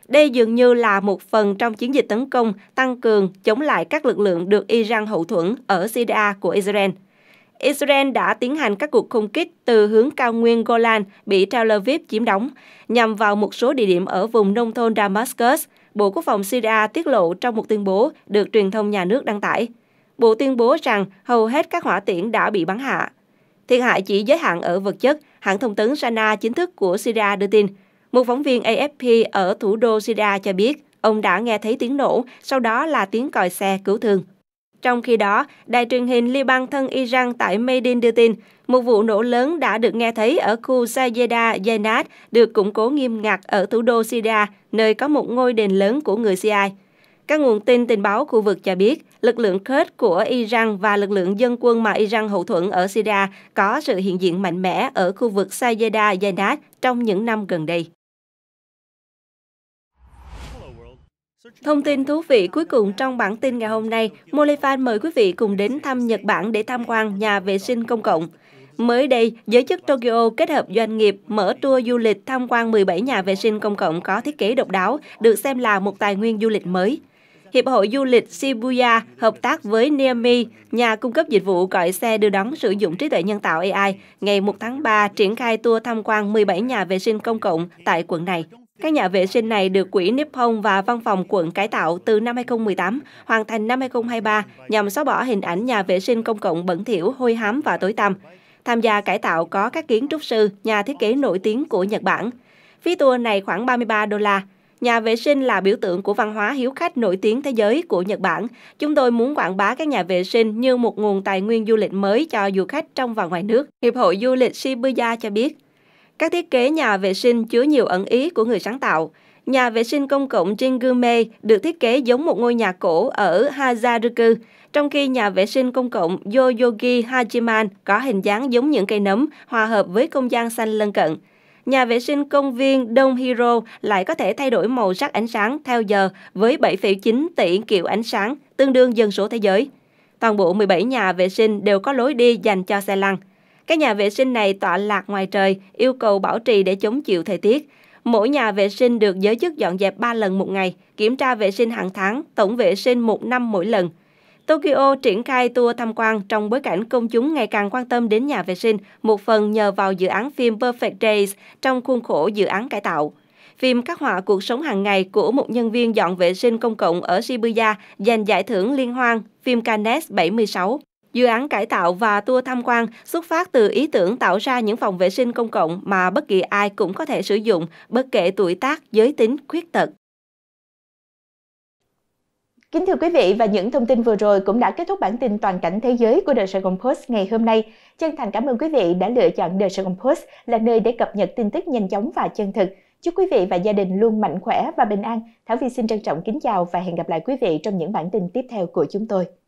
Đây dường như là một phần trong chiến dịch tấn công tăng cường chống lại các lực lượng được Iran hậu thuẫn ở Syria của Israel. Israel đã tiến hành các cuộc không kích từ hướng cao nguyên Golan bị Tel Aviv chiếm đóng, nhằm vào một số địa điểm ở vùng nông thôn Damascus, Bộ Quốc phòng Syria tiết lộ trong một tuyên bố được truyền thông nhà nước đăng tải. Bộ tuyên bố rằng hầu hết các hỏa tiễn đã bị bắn hạ. Thiệt hại chỉ giới hạn ở vật chất, hãng thông tấn Sana chính thức của Syria đưa tin. Một phóng viên AFP ở thủ đô Syria cho biết ông đã nghe thấy tiếng nổ, sau đó là tiếng còi xe cứu thương. Trong khi đó, đài truyền hình Liban thân Iran tại Medin đưa tin, một vụ nổ lớn đã được nghe thấy ở khu Sayeda Zainat được củng cố nghiêm ngặt ở thủ đô Syria, nơi có một ngôi đền lớn của người Cia. Các nguồn tin tình báo khu vực cho biết, lực lượng Kurd của Iran và lực lượng dân quân mà Iran hậu thuẫn ở Syria có sự hiện diện mạnh mẽ ở khu vực Sayeda Zainat trong những năm gần đây. Thông tin thú vị cuối cùng trong bản tin ngày hôm nay, Molifan mời quý vị cùng đến thăm Nhật Bản để tham quan nhà vệ sinh công cộng. Mới đây, giới chức Tokyo kết hợp doanh nghiệp mở tour du lịch tham quan 17 nhà vệ sinh công cộng có thiết kế độc đáo, được xem là một tài nguyên du lịch mới. Hiệp hội Du lịch Shibuya hợp tác với Niami, nhà cung cấp dịch vụ gọi xe đưa đón sử dụng trí tuệ nhân tạo AI, ngày 1 tháng 3 triển khai tour tham quan 17 nhà vệ sinh công cộng tại quận này. Các nhà vệ sinh này được Quỹ Nippon và Văn phòng quận cải tạo từ năm 2018, hoàn thành năm 2023 nhằm xóa bỏ hình ảnh nhà vệ sinh công cộng bẩn thỉu, hôi hám và tối tăm. Tham gia cải tạo có các kiến trúc sư, nhà thiết kế nổi tiếng của Nhật Bản. Phí tour này khoảng 33 đô la. Nhà vệ sinh là biểu tượng của văn hóa hiếu khách nổi tiếng thế giới của Nhật Bản. Chúng tôi muốn quảng bá các nhà vệ sinh như một nguồn tài nguyên du lịch mới cho du khách trong và ngoài nước. Hiệp hội Du lịch Shibuya cho biết, các thiết kế nhà vệ sinh chứa nhiều ẩn ý của người sáng tạo. Nhà vệ sinh công cộng Jingume được thiết kế giống một ngôi nhà cổ ở Hazaruku, trong khi nhà vệ sinh công cộng Yoyogi Hajiman có hình dáng giống những cây nấm, hòa hợp với không gian xanh lân cận nhà vệ sinh công viên Đông Hero lại có thể thay đổi màu sắc ánh sáng theo giờ với 7,9 tỷ kiểu ánh sáng, tương đương dân số thế giới. Toàn bộ 17 nhà vệ sinh đều có lối đi dành cho xe lăn. Các nhà vệ sinh này tọa lạc ngoài trời, yêu cầu bảo trì để chống chịu thời tiết. Mỗi nhà vệ sinh được giới chức dọn dẹp 3 lần một ngày, kiểm tra vệ sinh hàng tháng, tổng vệ sinh một năm mỗi lần – Tokyo triển khai tour tham quan trong bối cảnh công chúng ngày càng quan tâm đến nhà vệ sinh, một phần nhờ vào dự án phim Perfect Days trong khuôn khổ dự án cải tạo. Phim khắc họa cuộc sống hàng ngày của một nhân viên dọn vệ sinh công cộng ở Shibuya giành giải thưởng liên hoan phim Cannes 76. Dự án cải tạo và tour tham quan xuất phát từ ý tưởng tạo ra những phòng vệ sinh công cộng mà bất kỳ ai cũng có thể sử dụng, bất kể tuổi tác, giới tính, khuyết tật. Kính thưa quý vị và những thông tin vừa rồi cũng đã kết thúc bản tin toàn cảnh thế giới của The Saigon Post ngày hôm nay. Chân thành cảm ơn quý vị đã lựa chọn The Saigon Post là nơi để cập nhật tin tức nhanh chóng và chân thực. Chúc quý vị và gia đình luôn mạnh khỏe và bình an. Thảo Vi xin trân trọng kính chào và hẹn gặp lại quý vị trong những bản tin tiếp theo của chúng tôi.